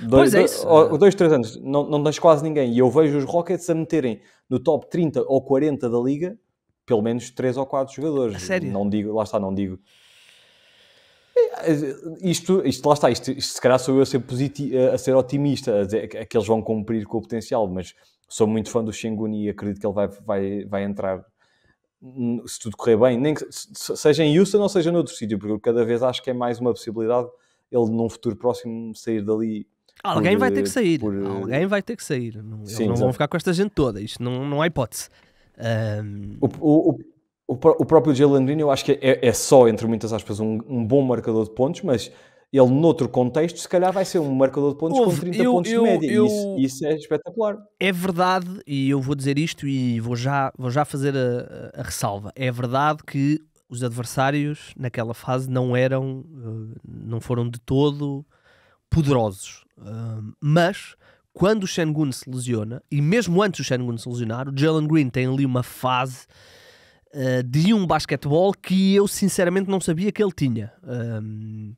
Dois, pois é isso. dois, três anos, não, não tens quase ninguém. E eu vejo os Rockets a meterem no top 30 ou 40 da liga pelo menos três ou quatro jogadores. A sério? Não digo, lá está, não digo. É, isto, isto lá está, isto, isto se calhar sou eu a ser, positivo, a ser otimista, a dizer que eles vão cumprir com o potencial, mas sou muito fã do Shengun e acredito que ele vai, vai, vai entrar se tudo correr bem, nem que, seja em Houston ou seja noutro sítio, porque cada vez acho que é mais uma possibilidade ele num futuro próximo sair dali Alguém por, vai ter que sair. Por... Eh, Alguém vai ter que sair. Eles não vão ficar com esta gente toda. Isto não, não há hipótese. Um... O, o, o, o, próprio Jalen Green, eu acho que é, é só, entre muitas aspas, um, um, bom marcador de pontos, mas ele, noutro contexto, se calhar vai ser um marcador de pontos Ouve, com 30 eu, pontos eu, de média. Eu, isso, isso, é espetacular. É verdade, e eu vou dizer isto e vou já, vou já fazer a, a ressalva. É verdade que os adversários naquela fase não eram, eh, não foram de todo poderosos mas quando o Shangun se lesiona, e mesmo antes do Shangun se lesionar, o Jalen Green tem ali uma fase uh, de um basquetebol que eu sinceramente não sabia que ele tinha. Um,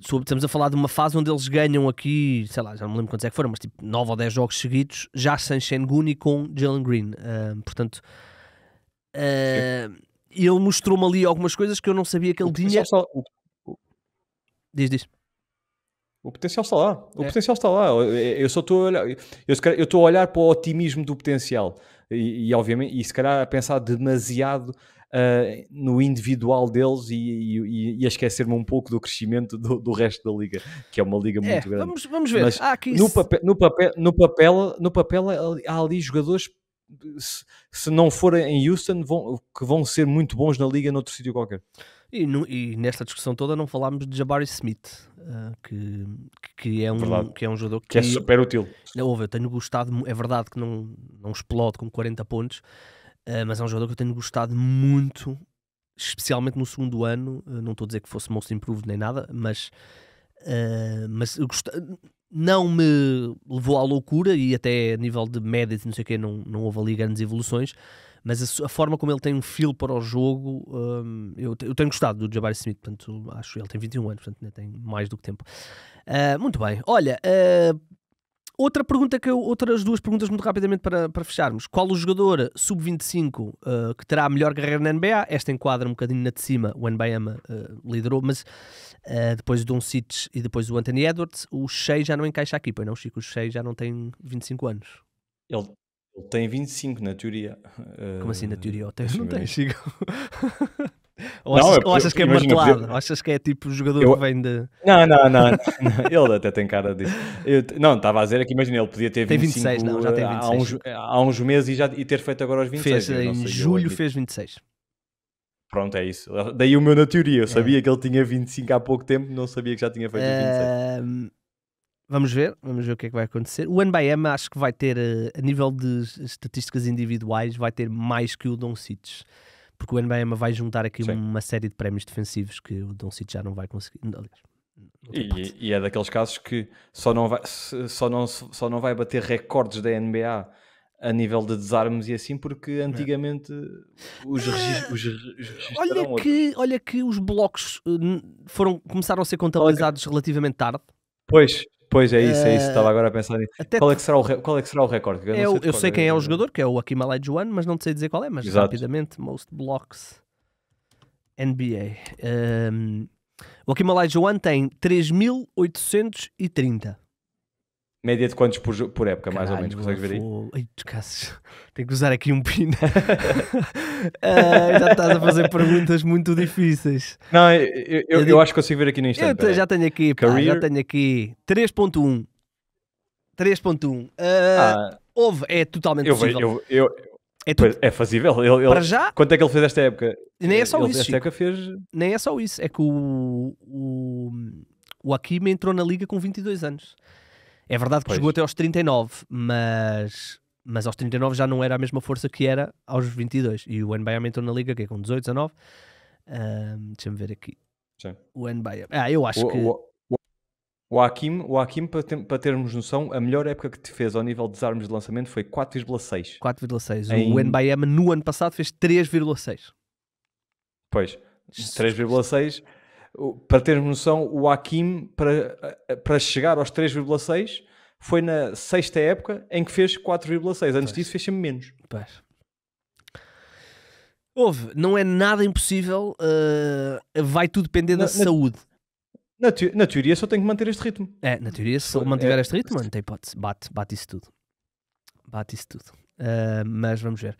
estamos a falar de uma fase onde eles ganham aqui, sei lá, já não me lembro quantos é que foram, mas tipo 9 ou 10 jogos seguidos, já sem Shangun e com Jalen Green. Um, portanto. Uh, ele mostrou-me ali algumas coisas que eu não sabia que ele tinha. Só, só, Diz, diz. O potencial está lá. O é. potencial está lá. Eu só estou a olhar, eu estou a olhar para o otimismo do potencial e, e obviamente, e se calhar a pensar demasiado uh, no individual deles e, e, e a esquecer-me um pouco do crescimento do, do, resto da liga, que é uma liga é, muito é, grande. Vamos, vamos ver. Mas ah, no, papel, no, papel, no, papel, no papel há ali jogadores se, se não forem em Houston vão, que vão ser muito bons na liga noutro sítio qualquer. E, no, e, nesta discussão toda não falámos de Jabari Smith, uh, que, que, é um, que é um jogador que, é que é super útil. Houve, eu tenho gostado, é verdade que não, não explode com 40 pontos, uh, mas é um jogador que eu tenho gostado muito, especialmente no segundo ano. Uh, não estou a dizer que fosse most improved nem nada, mas, mas gost... não me levou à loucura e até a nível de média não sei o que, não, não houve ali grandes evoluções mas a, a, forma como ele tem um feel para o jogo, um, eu, eu, tenho gostado do Jabari Smith, portanto, acho que ele tem 21 anos, portanto, ainda tem mais do que tempo. Uh, muito bem, olha, uh, outra pergunta que eu, outras duas perguntas muito rapidamente para, para fecharmos. Qual o jogador sub-25 uh, ah, que terá a melhor carreira na NBA? Esta enquadra um bocadinho na de cima, o Nbayama uh, liderou, mas uh, depois o Don sitch e depois o Anthony Edwards, o Shea já não encaixa aqui, pois não, Chico? O Shea já não tem 25 anos. Ele ele tem 25 na teoria. Como assim na teoria? (laughs) Ou tens, não tem Chico? É ou achas, é não, eu, ou achas que é imagina, martelado? Eu, achas que é tipo jogador eu, que vem de. Não, não, não. não ele até tem cara disso. Eu, não, estava a dizer aqui, imagina, ele podia ter 25. tem 26, não, já tem 26. Há uns, há uns meses e, já, e ter feito agora os 26. Fez, em sei, julho fez 26. Pronto, é isso. Daí o meu na teoria. Eu é. sabia é. que ele tinha 25 há pouco tempo, não sabia que já tinha feito é... 26. Vamos ver, vamos ver o que é que vai acontecer. O NBM acho que vai ter, eh, a nível de estatísticas individuais, vai ter mais que o Doncic. Porque o NBM vai juntar aqui Sim. uma série de prémios defensivos que o Doncic já não vai conseguir. Aliás, e, e, é daqueles casos que só não, vai, só, não, só não vai bater recordes da NBA a nível de desarmes e assim, porque é. antigamente é. os, ah, registros, os registros olha que Olha que os blocos eh, foram, começaram a ser contabilizados olha. relativamente tarde. Pois, Pois é isso, é isso. Eh, estava agora a pensar nisso. Até qual, é que será o re... qual é que será o recorde? Eu, sei, eu sei é quem é o jogador, que é o Akim Olajuwon, mas não sei dizer qual é, mas Exato. rapidamente, most blocks NBA. Um, ehm, o Akim Olajuwon tem 3.830. Média de quantos por, por época, Caralho, mais ou menos, consegues ver aí? Ai, descanses. (laughs) Tenho que usar aqui um pino. (laughs) Ah, já estás a fazer perguntas muito difíceis. Não, eu, eu, eu, eu acho que consigo ver aqui no Instagram. Eu já tenho aqui, pá, já tenho aqui 3.1. 3.1. Uh, ah, houve, é totalmente eu, possível. Eu, é, é, fazível. Ele, Para já. Quanto é que ele fez esta época? Nem é só ele, isso. Esta época fez... Nem é só isso. É que o, o, o Akima entrou na liga com 22 anos. É verdade que pois. jogou até aos 39, mas, mas aos 39 já não era a mesma força que era aos 22. E o Nbayama entrou na liga que é com 18, 19. Um, Deixa-me ver aqui. Sim. O Nbayama. Ah, eu acho o, que. O, o, Hakim, o Hakim para, ter, para termos noção, a melhor época que te fez ao nível de desarmes de lançamento foi 4,6. 4,6. Em... O Nbayama no ano passado fez 3,6. Pois, 3,6 para termos noção, o Hakim, para, para chegar aos 3,6, foi na sexta época em que fez 4,6. Antes pois. disso, fez sempre menos. Pois. Houve, não é nada impossível, uh, vai tudo depender na, da na, saúde. Na, te, na, teoria, só tem que manter este ritmo. É, na teoria, se mantiver é. este ritmo, não tem hipótese. Bate, bate isso tudo. Bate isso tudo. Uh, mas vamos ver.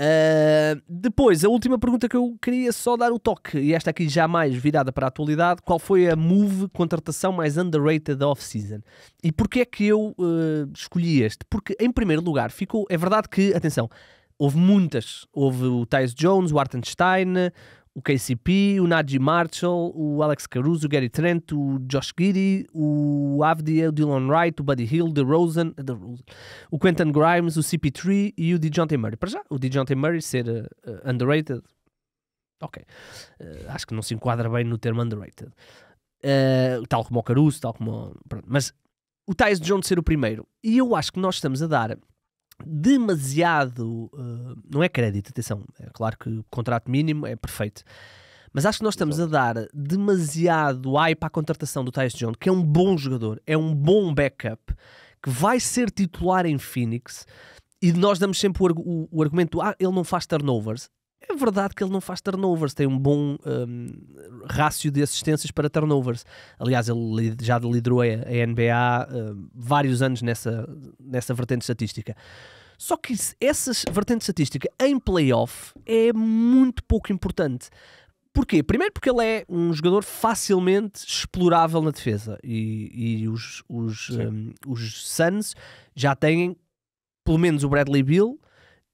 Uh, depois, a última pergunta que eu queria só dar o toque, e esta aqui já mais virada para a atualidade: qual foi a move contratação mais underrated da off-season? E porquê é que eu uh, escolhi este? Porque, em primeiro lugar, ficou. É verdade que, atenção, houve muitas. Houve o Thais Jones, o Artenstein, o KCP, o Najee Marshall, o Alex Caruso, o Gary Trent, o Josh Giddy, o Avdia, o Dylan Wright, o Buddy Hill, o The Rosen o Quentin Grimes, o CP3 e o DeJounte Murray. Para já, o DeJounte Murray ser uh, underrated, ok. Uh, acho que não se enquadra bem no termo underrated. Eh, tal como o Caruso, tal como... O... Mas o Tyus Jones ser o primeiro. E eu acho que nós estamos a dar demasiado. Uh, não é crédito, atenção. É claro que o contrato mínimo é perfeito. Mas acho que nós estamos a dar demasiado hype para a contratação do Tyus Jones, que é um bom jogador, é um bom backup, que vai ser titular em Phoenix. E nós damos sempre o, o, o argumento: ah, ele não faz turnovers. É verdade que ele não faz turnovers, tem um bom um, rácio de assistências para turnovers. Aliás, ele já liderou a, NBA um, vários anos nessa, nessa vertente estatística. Só que essa vertente estatística em playoff é muito pouco importante. Porquê? Primeiro porque ele é um jogador facilmente explorável na defesa e, e os, os, um, os Suns já têm pelo menos o Bradley Bill,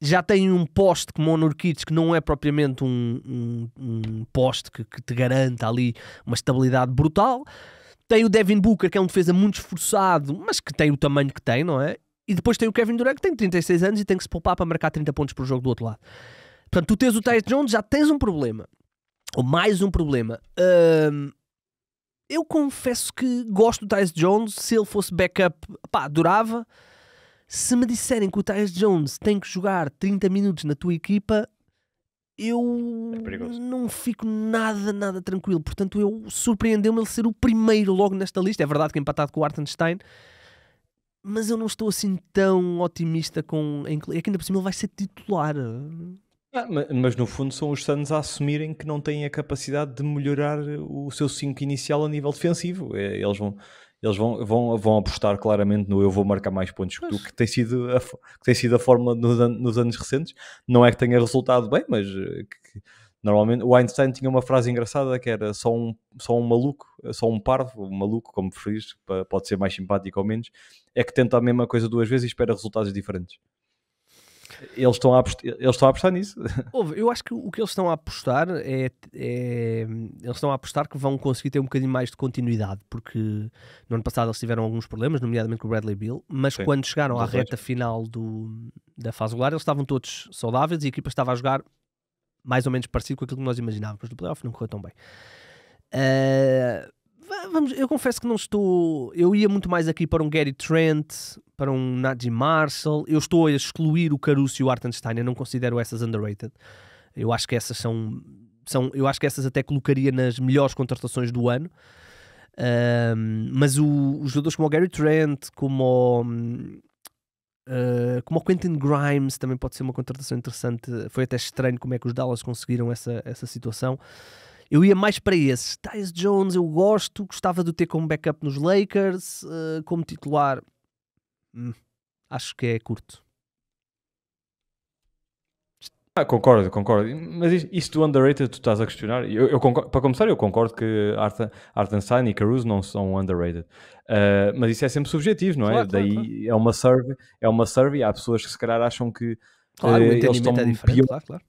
já tem um poste como o Nurkic que não é propriamente um, um, um poste que, que, te garanta ali uma estabilidade brutal. Tem o Devin Booker, que é um defesa muito esforçado, mas que tem o tamanho que tem, não é? E depois tem o Kevin Durant, que tem 36 anos e tem que se poupar para marcar 30 pontos por jogo do outro lado. Portanto, tu tens o Tyus Jones, já tens um problema. Ou mais um problema. eu confesso que gosto do Tyus Jones. Se ele fosse backup, pá, durava se me disserem que o Tyus Jones tem que jogar 30 minutos na tua equipa, eu é não fico nada, nada tranquilo. Portanto, eu surpreendeu-me ele ser o primeiro logo nesta lista. É verdade que é empatado com o Artenstein, mas eu não estou assim tão otimista com. É que ainda por cima ele vai ser titular. Ah, mas no fundo são os Suns a assumirem que não têm a capacidade de melhorar o seu 5 inicial a nível defensivo. É, eles vão, eles vão, vão, vão apostar claramente no eu vou marcar mais pontos que tu, que tem sido a, que tem sido a fórmula nos, an nos anos recentes. Não é que tenha resultado bem, mas eh, que, normalmente o Einstein tinha uma frase engraçada que era só um, só um maluco, só um parvo, um maluco, como preferires, pode ser mais simpático ou menos, é que tenta a mesma coisa duas vezes e espera resultados diferentes. Eles estão a apostar, eles estão a apostar nisso. (laughs) Ouve, eu acho que o que eles estão a apostar é, é, Eles estão a apostar que vão conseguir ter um bocadinho mais de continuidade, porque no ano passado eles tiveram alguns problemas, nomeadamente com o Bradley Bill, mas Sim, quando chegaram à reta final do, da fase regular, eles estavam todos saudáveis e a equipa estava a jogar mais ou menos parecido com aquilo que nós imaginávamos, mas no playoff não correu tão bem. Uh, Vamos, eu confesso que não estou. Eu ia muito mais aqui para um Gary Trent, para um Najee Marshall. Eu estou a excluir o Caruso e o Artenstein. Eu não considero essas underrated. Eu acho que essas são, são. Eu acho que essas até colocaria nas melhores contratações do ano. Um, mas o, os jogadores como o Gary Trent, como o, uh, como o Quentin Grimes, também pode ser uma contratação interessante. Foi até estranho como é que os Dallas conseguiram essa, essa situação. Eu ia mais para esse. Tyus Jones, eu gosto, gostava de o ter como backup nos Lakers, uh, como titular. Hum, acho que é curto. Ah, concordo, concordo. Mas isso do underrated tu estás a questionar. Eu, eu concordo, para começar, eu concordo que Artenstein e Caruso não são underrated. Uh, mas isso é sempre subjetivo, não é? Claro, Daí claro, claro. é uma survey, é uma survey. Há pessoas que se calhar acham que claro, uh, eles é estão é diferente, pior, claro,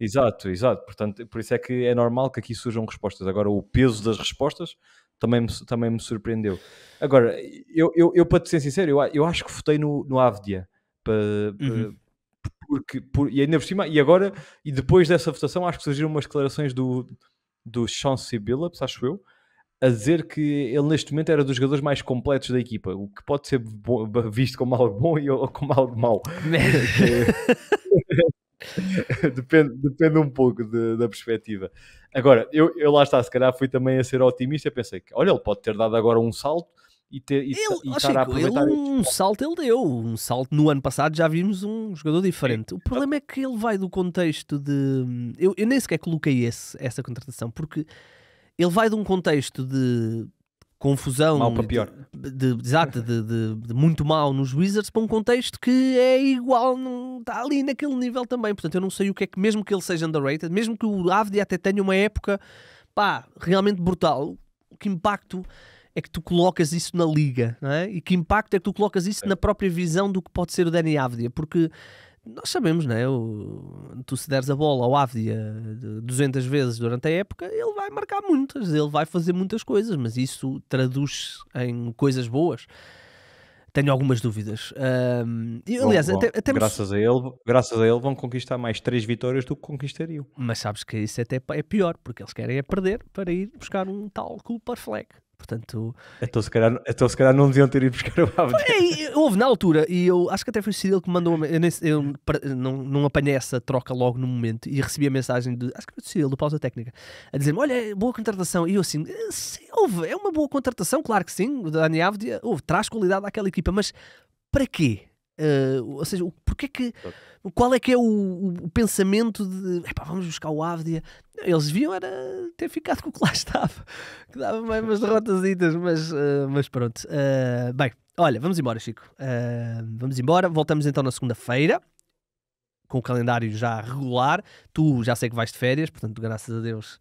Exato, exato. Portanto, por isso é que é normal que aqui surjam respostas. Agora, o peso das respostas também me, também me surpreendeu. Agora, eu, eu, eu para te ser sincero, eu, eu acho que votei no, no Avdia. Para, uhum. porque, por, e ainda por cima, e agora, e depois dessa votação, acho que surgiram umas declarações do, do Chauncey Billups, acho eu, a dizer que ele neste momento era dos jogadores mais completos da equipa, o que pode ser visto como algo bom ou como algo mau. (laughs) (laughs) Eh, (laughs) depende, depende um pouco de, da perspectiva. Agora, eu, eu lá está, se calhar fui também a ser otimista, pensei que, olha, ele pode ter dado agora um salto e, ter, e, ele, e estar a aproveitar... Ele, um salto ele deu, um salto. No ano passado já vimos um jogador diferente. O problema é que ele vai do contexto de... Eu, eu nem sequer coloquei esse, essa contratação, porque ele vai de um contexto de confusão mal para pior. De, exato, de, de, de, muito mal nos Wizards para um contexto que é igual, não, está ali naquele nível também. Portanto, eu não sei o que é que, mesmo que ele seja underrated, mesmo que o Avdi até tenha uma época pá, realmente brutal, que impacto é que tu colocas isso na liga, não é? E que impacto é que tu colocas isso é. na própria visão do que pode ser o Danny Avdia, porque nós sabemos, né? O, tu se deres a bola ao Ávia 200 vezes durante a época, ele vai marcar muitas, ele vai fazer muitas coisas, mas isso traduz em coisas boas. Tenho algumas dúvidas. Um, e, aliás, bom, bom. Até, até graças, me... a ele, graças a ele vão conquistar mais três vitórias do que conquistariam. Mas sabes que isso até é pior, porque eles querem é perder para ir buscar um tal Cooper Flag. Portanto. Então se, calhar, então se calhar não deviam ter ido buscar o Abner. É, houve na altura, e eu acho que até foi o Cirilo que me mandou. Eu, nem, eu não, não apanhei essa troca logo no momento e recebi a mensagem de. Acho que foi o Cirilo, do Pausa Técnica, a dizer-me: Olha, é boa contratação. E eu assim, eh, sim, houve, é uma boa contratação, claro que sim. O Dani Avdi, traz qualidade àquela equipa, mas para quê? Uh, ou seja, o, porque é que, qual é que é o, o pensamento de vamos buscar o Avdia? Eles viam era ter ficado com o que lá estava, que dava mais umas derrotas, mas, uh, mas pronto. Uh, bem, olha, vamos embora, Chico. vamos embora, voltamos então na segunda-feira. Com o calendário já regular, tu já sei que vais de férias, portanto, graças a Deus,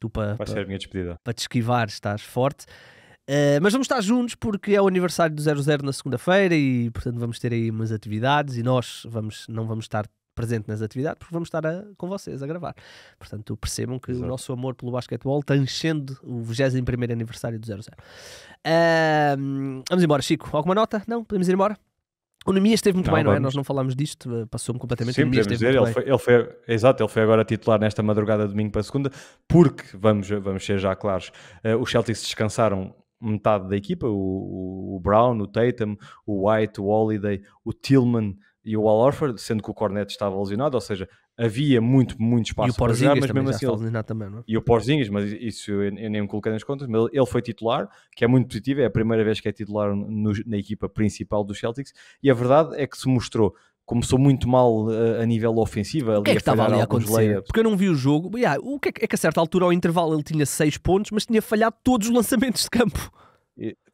tu para pa, pa te esquivar estás forte. Eh, mas vamos estar juntos porque é o aniversário do 00 na segunda-feira e, portanto, vamos ter aí umas atividades e nós vamos, não vamos estar presente nas atividades porque vamos estar a, com vocês a gravar. Portanto, percebam que Exato. o nosso amor pelo basquetebol está enchendo o 21 aniversário do 00. Uh, ehm, vamos embora, Chico. Alguma nota? Não? Podemos ir embora? O Nemias esteve muito não, bem, vamos. não é? Nós não falámos disto, eh, passou-me completamente. Sim, podemos dizer, ele foi, ele foi, exato, ele foi agora titular nesta madrugada de domingo para segunda, porque, vamos, vamos ser já claros, uh, os Celtics descansaram metade da equipa, o, o Brown, o Tatum, o White, o Holiday, o Tillman e o Al Orford, sendo que o Cornet estava lesionado, ou seja, havia muito, muito espaço para jogar, mas mesmo assim ele... também, não é? e o Porzingis, mas isso eu, nem me coloquei nas contas, mas ele foi titular, que é muito positivo, é a primeira vez que é titular no, na equipa principal dos Celtics, e a verdade é que se mostrou começou muito mal a, eh, a nível ofensivo. Ali o que é que estava ali a acontecer? Layers. Porque eu não vi o jogo. Yeah, o que é, é, que a certa altura, ao intervalo, ele tinha 6 pontos, mas tinha falhado todos os (laughs) lançamentos de campo.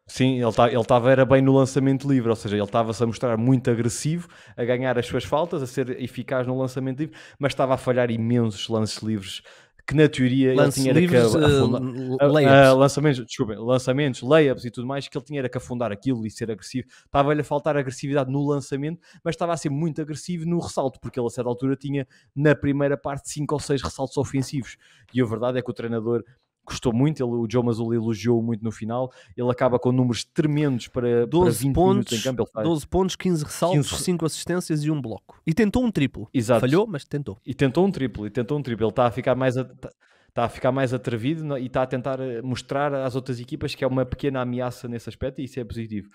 Sim, ele estava era bem no lançamento livre, ou seja, ele estava-se a mostrar muito agressivo, a ganhar as suas faltas, a ser eficaz no lançamento livre, mas estava a falhar imensos lances livres que na teoria Lance ele tinha livros, que uh, uh, lançamentos, desculpem, lançamentos, layups e tudo mais, que ele tinha que afundar aquilo e ser agressivo. Estava-lhe a faltar agressividade no lançamento, mas estava a ser muito agressivo no ressalto, porque ele a certa altura tinha na primeira parte cinco ou seis ressaltos ofensivos. E a verdade é que o treinador gostou muito, ele, o Joe Mazzola elogiou muito no final, ele acaba com números tremendos para, 12 para pontos, em campo. Ele faz 12 pontos, 15 ressaltos, 15... 5 assistências e um bloco. E tentou um triplo. Exato. Falhou, mas tentou. E tentou um triplo, e tentou um triplo. Ele está a ficar mais... A está tá a ficar mais atrevido e está a tentar eh, mostrar às outras equipas que é uma pequena ameaça nesse aspecto e isso é positivo.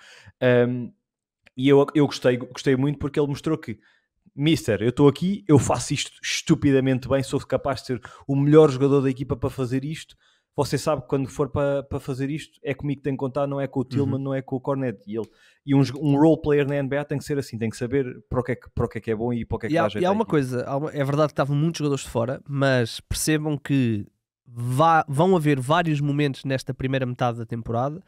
Um, e eu, eu gostei, gostei muito porque ele mostrou que, Mister, eu estou aqui, eu faço isto estupidamente bem, sou capaz de ser o melhor jogador da equipa para fazer isto, você sabe que quando for para, fazer isto, é comigo que tem que contar, não é com o Tillman, uhum. não é com o Cornet. E, ele, e um, um role player na NBA tem que ser assim, tem que saber para o que é que, para o que, é, que é bom e para o que é que há, E há uma aqui. coisa, é verdade que estavam muitos jogadores de fora, mas percebam que vá, vão haver vários momentos nesta primeira metade da temporada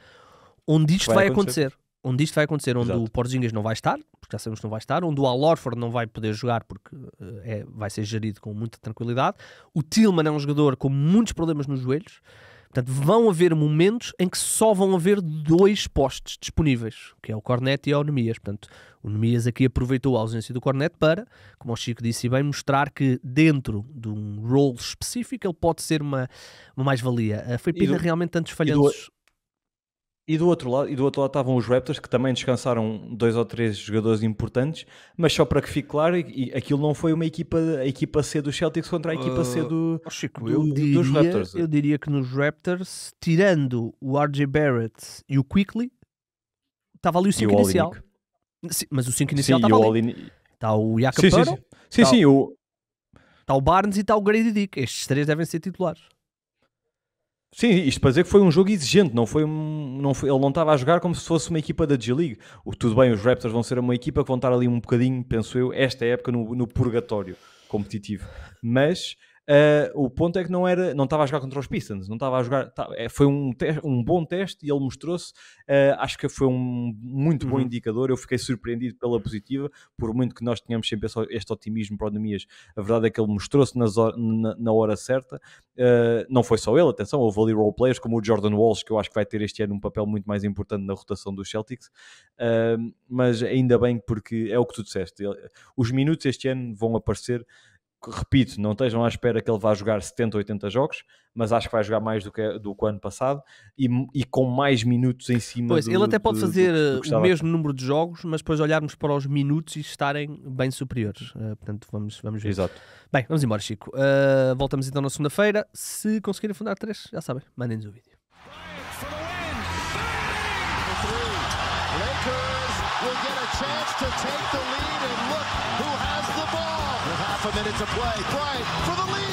onde isto vai, vai acontecer. acontecer onde isto vai acontecer, onde Exato. o Porzingas não vai estar, porque já sabemos que não vai estar, onde o Alorford não vai poder jogar porque eh, é, vai ser gerido com muita tranquilidade. O Tillman é um jogador com muitos problemas nos joelhos. Portanto, vão haver momentos em que só vão haver dois postes disponíveis, que é o Cornet e o Nemias. Portanto, o Nemias aqui aproveitou a ausência do Cornet para, como o Chico disse bem, mostrar que dentro de um role específico ele pode ser uma, uma mais-valia. Eh, foi pena realmente tantos falhanços e do outro lado, e do outro lado estavam os Raptors que também descansaram dois ou três jogadores importantes, mas só para que fique claro, e, aquilo não foi uma equipa, a equipa C dos Celtics contra a equipa C do, ah, oh, Chico, do, eu diria, dos Raptors. Eu diria que nos Raptors, tirando o RJ Barrett e o Quickly, estava ali o 5 inicial. Sim, mas o 5 inicial estava ali. Está o Jakob Sim, sim, sim. Está o... Tá o Barnes e está o Grady Dick. Estes três devem ser titulares. Sim, isto para dizer que foi um jogo exigente, não foi, um, não foi, ele não estava a jogar como se fosse uma equipa da G-League. Tudo bem, os Raptors vão ser uma equipa que vão estar ali um bocadinho, penso eu, esta época no, no purgatório competitivo. Mas Uh, o ponto é que não era, não estava a jogar contra os Pistons, não estava a jogar, tá, é, foi um, um bom teste e ele mostrou-se, uh, acho que foi um muito uhum. bom indicador, eu fiquei surpreendido pela positiva, por muito que nós tenhamos sempre este otimismo para o Nemias, a verdade é que ele mostrou-se na, na, hora certa, uh, não foi só ele, atenção, houve ali role players como o Jordan Walsh, que eu acho que vai ter este ano um papel muito mais importante na rotação dos Celtics, mas ainda bem porque é o que tu disseste, os minutos este ano vão aparecer repito, não estejam à espera que ele vá jogar 70, 80 jogos, mas acho que vai jogar mais do que, do que o ano passado e, e com mais minutos em cima Pois, do, ele até pode do, fazer eh, do o mesmo número de jogos, mas depois olharmos para os minutos e estarem bem superiores. Uh, portanto, vamos, vamos ver. Exato. Bem, vamos embora, Chico. Uh, voltamos então na segunda-feira. Se conseguirem fundar três, já sabem, mandem-nos o vídeo. to take the lead and look half minute to play. Bryant for the lead.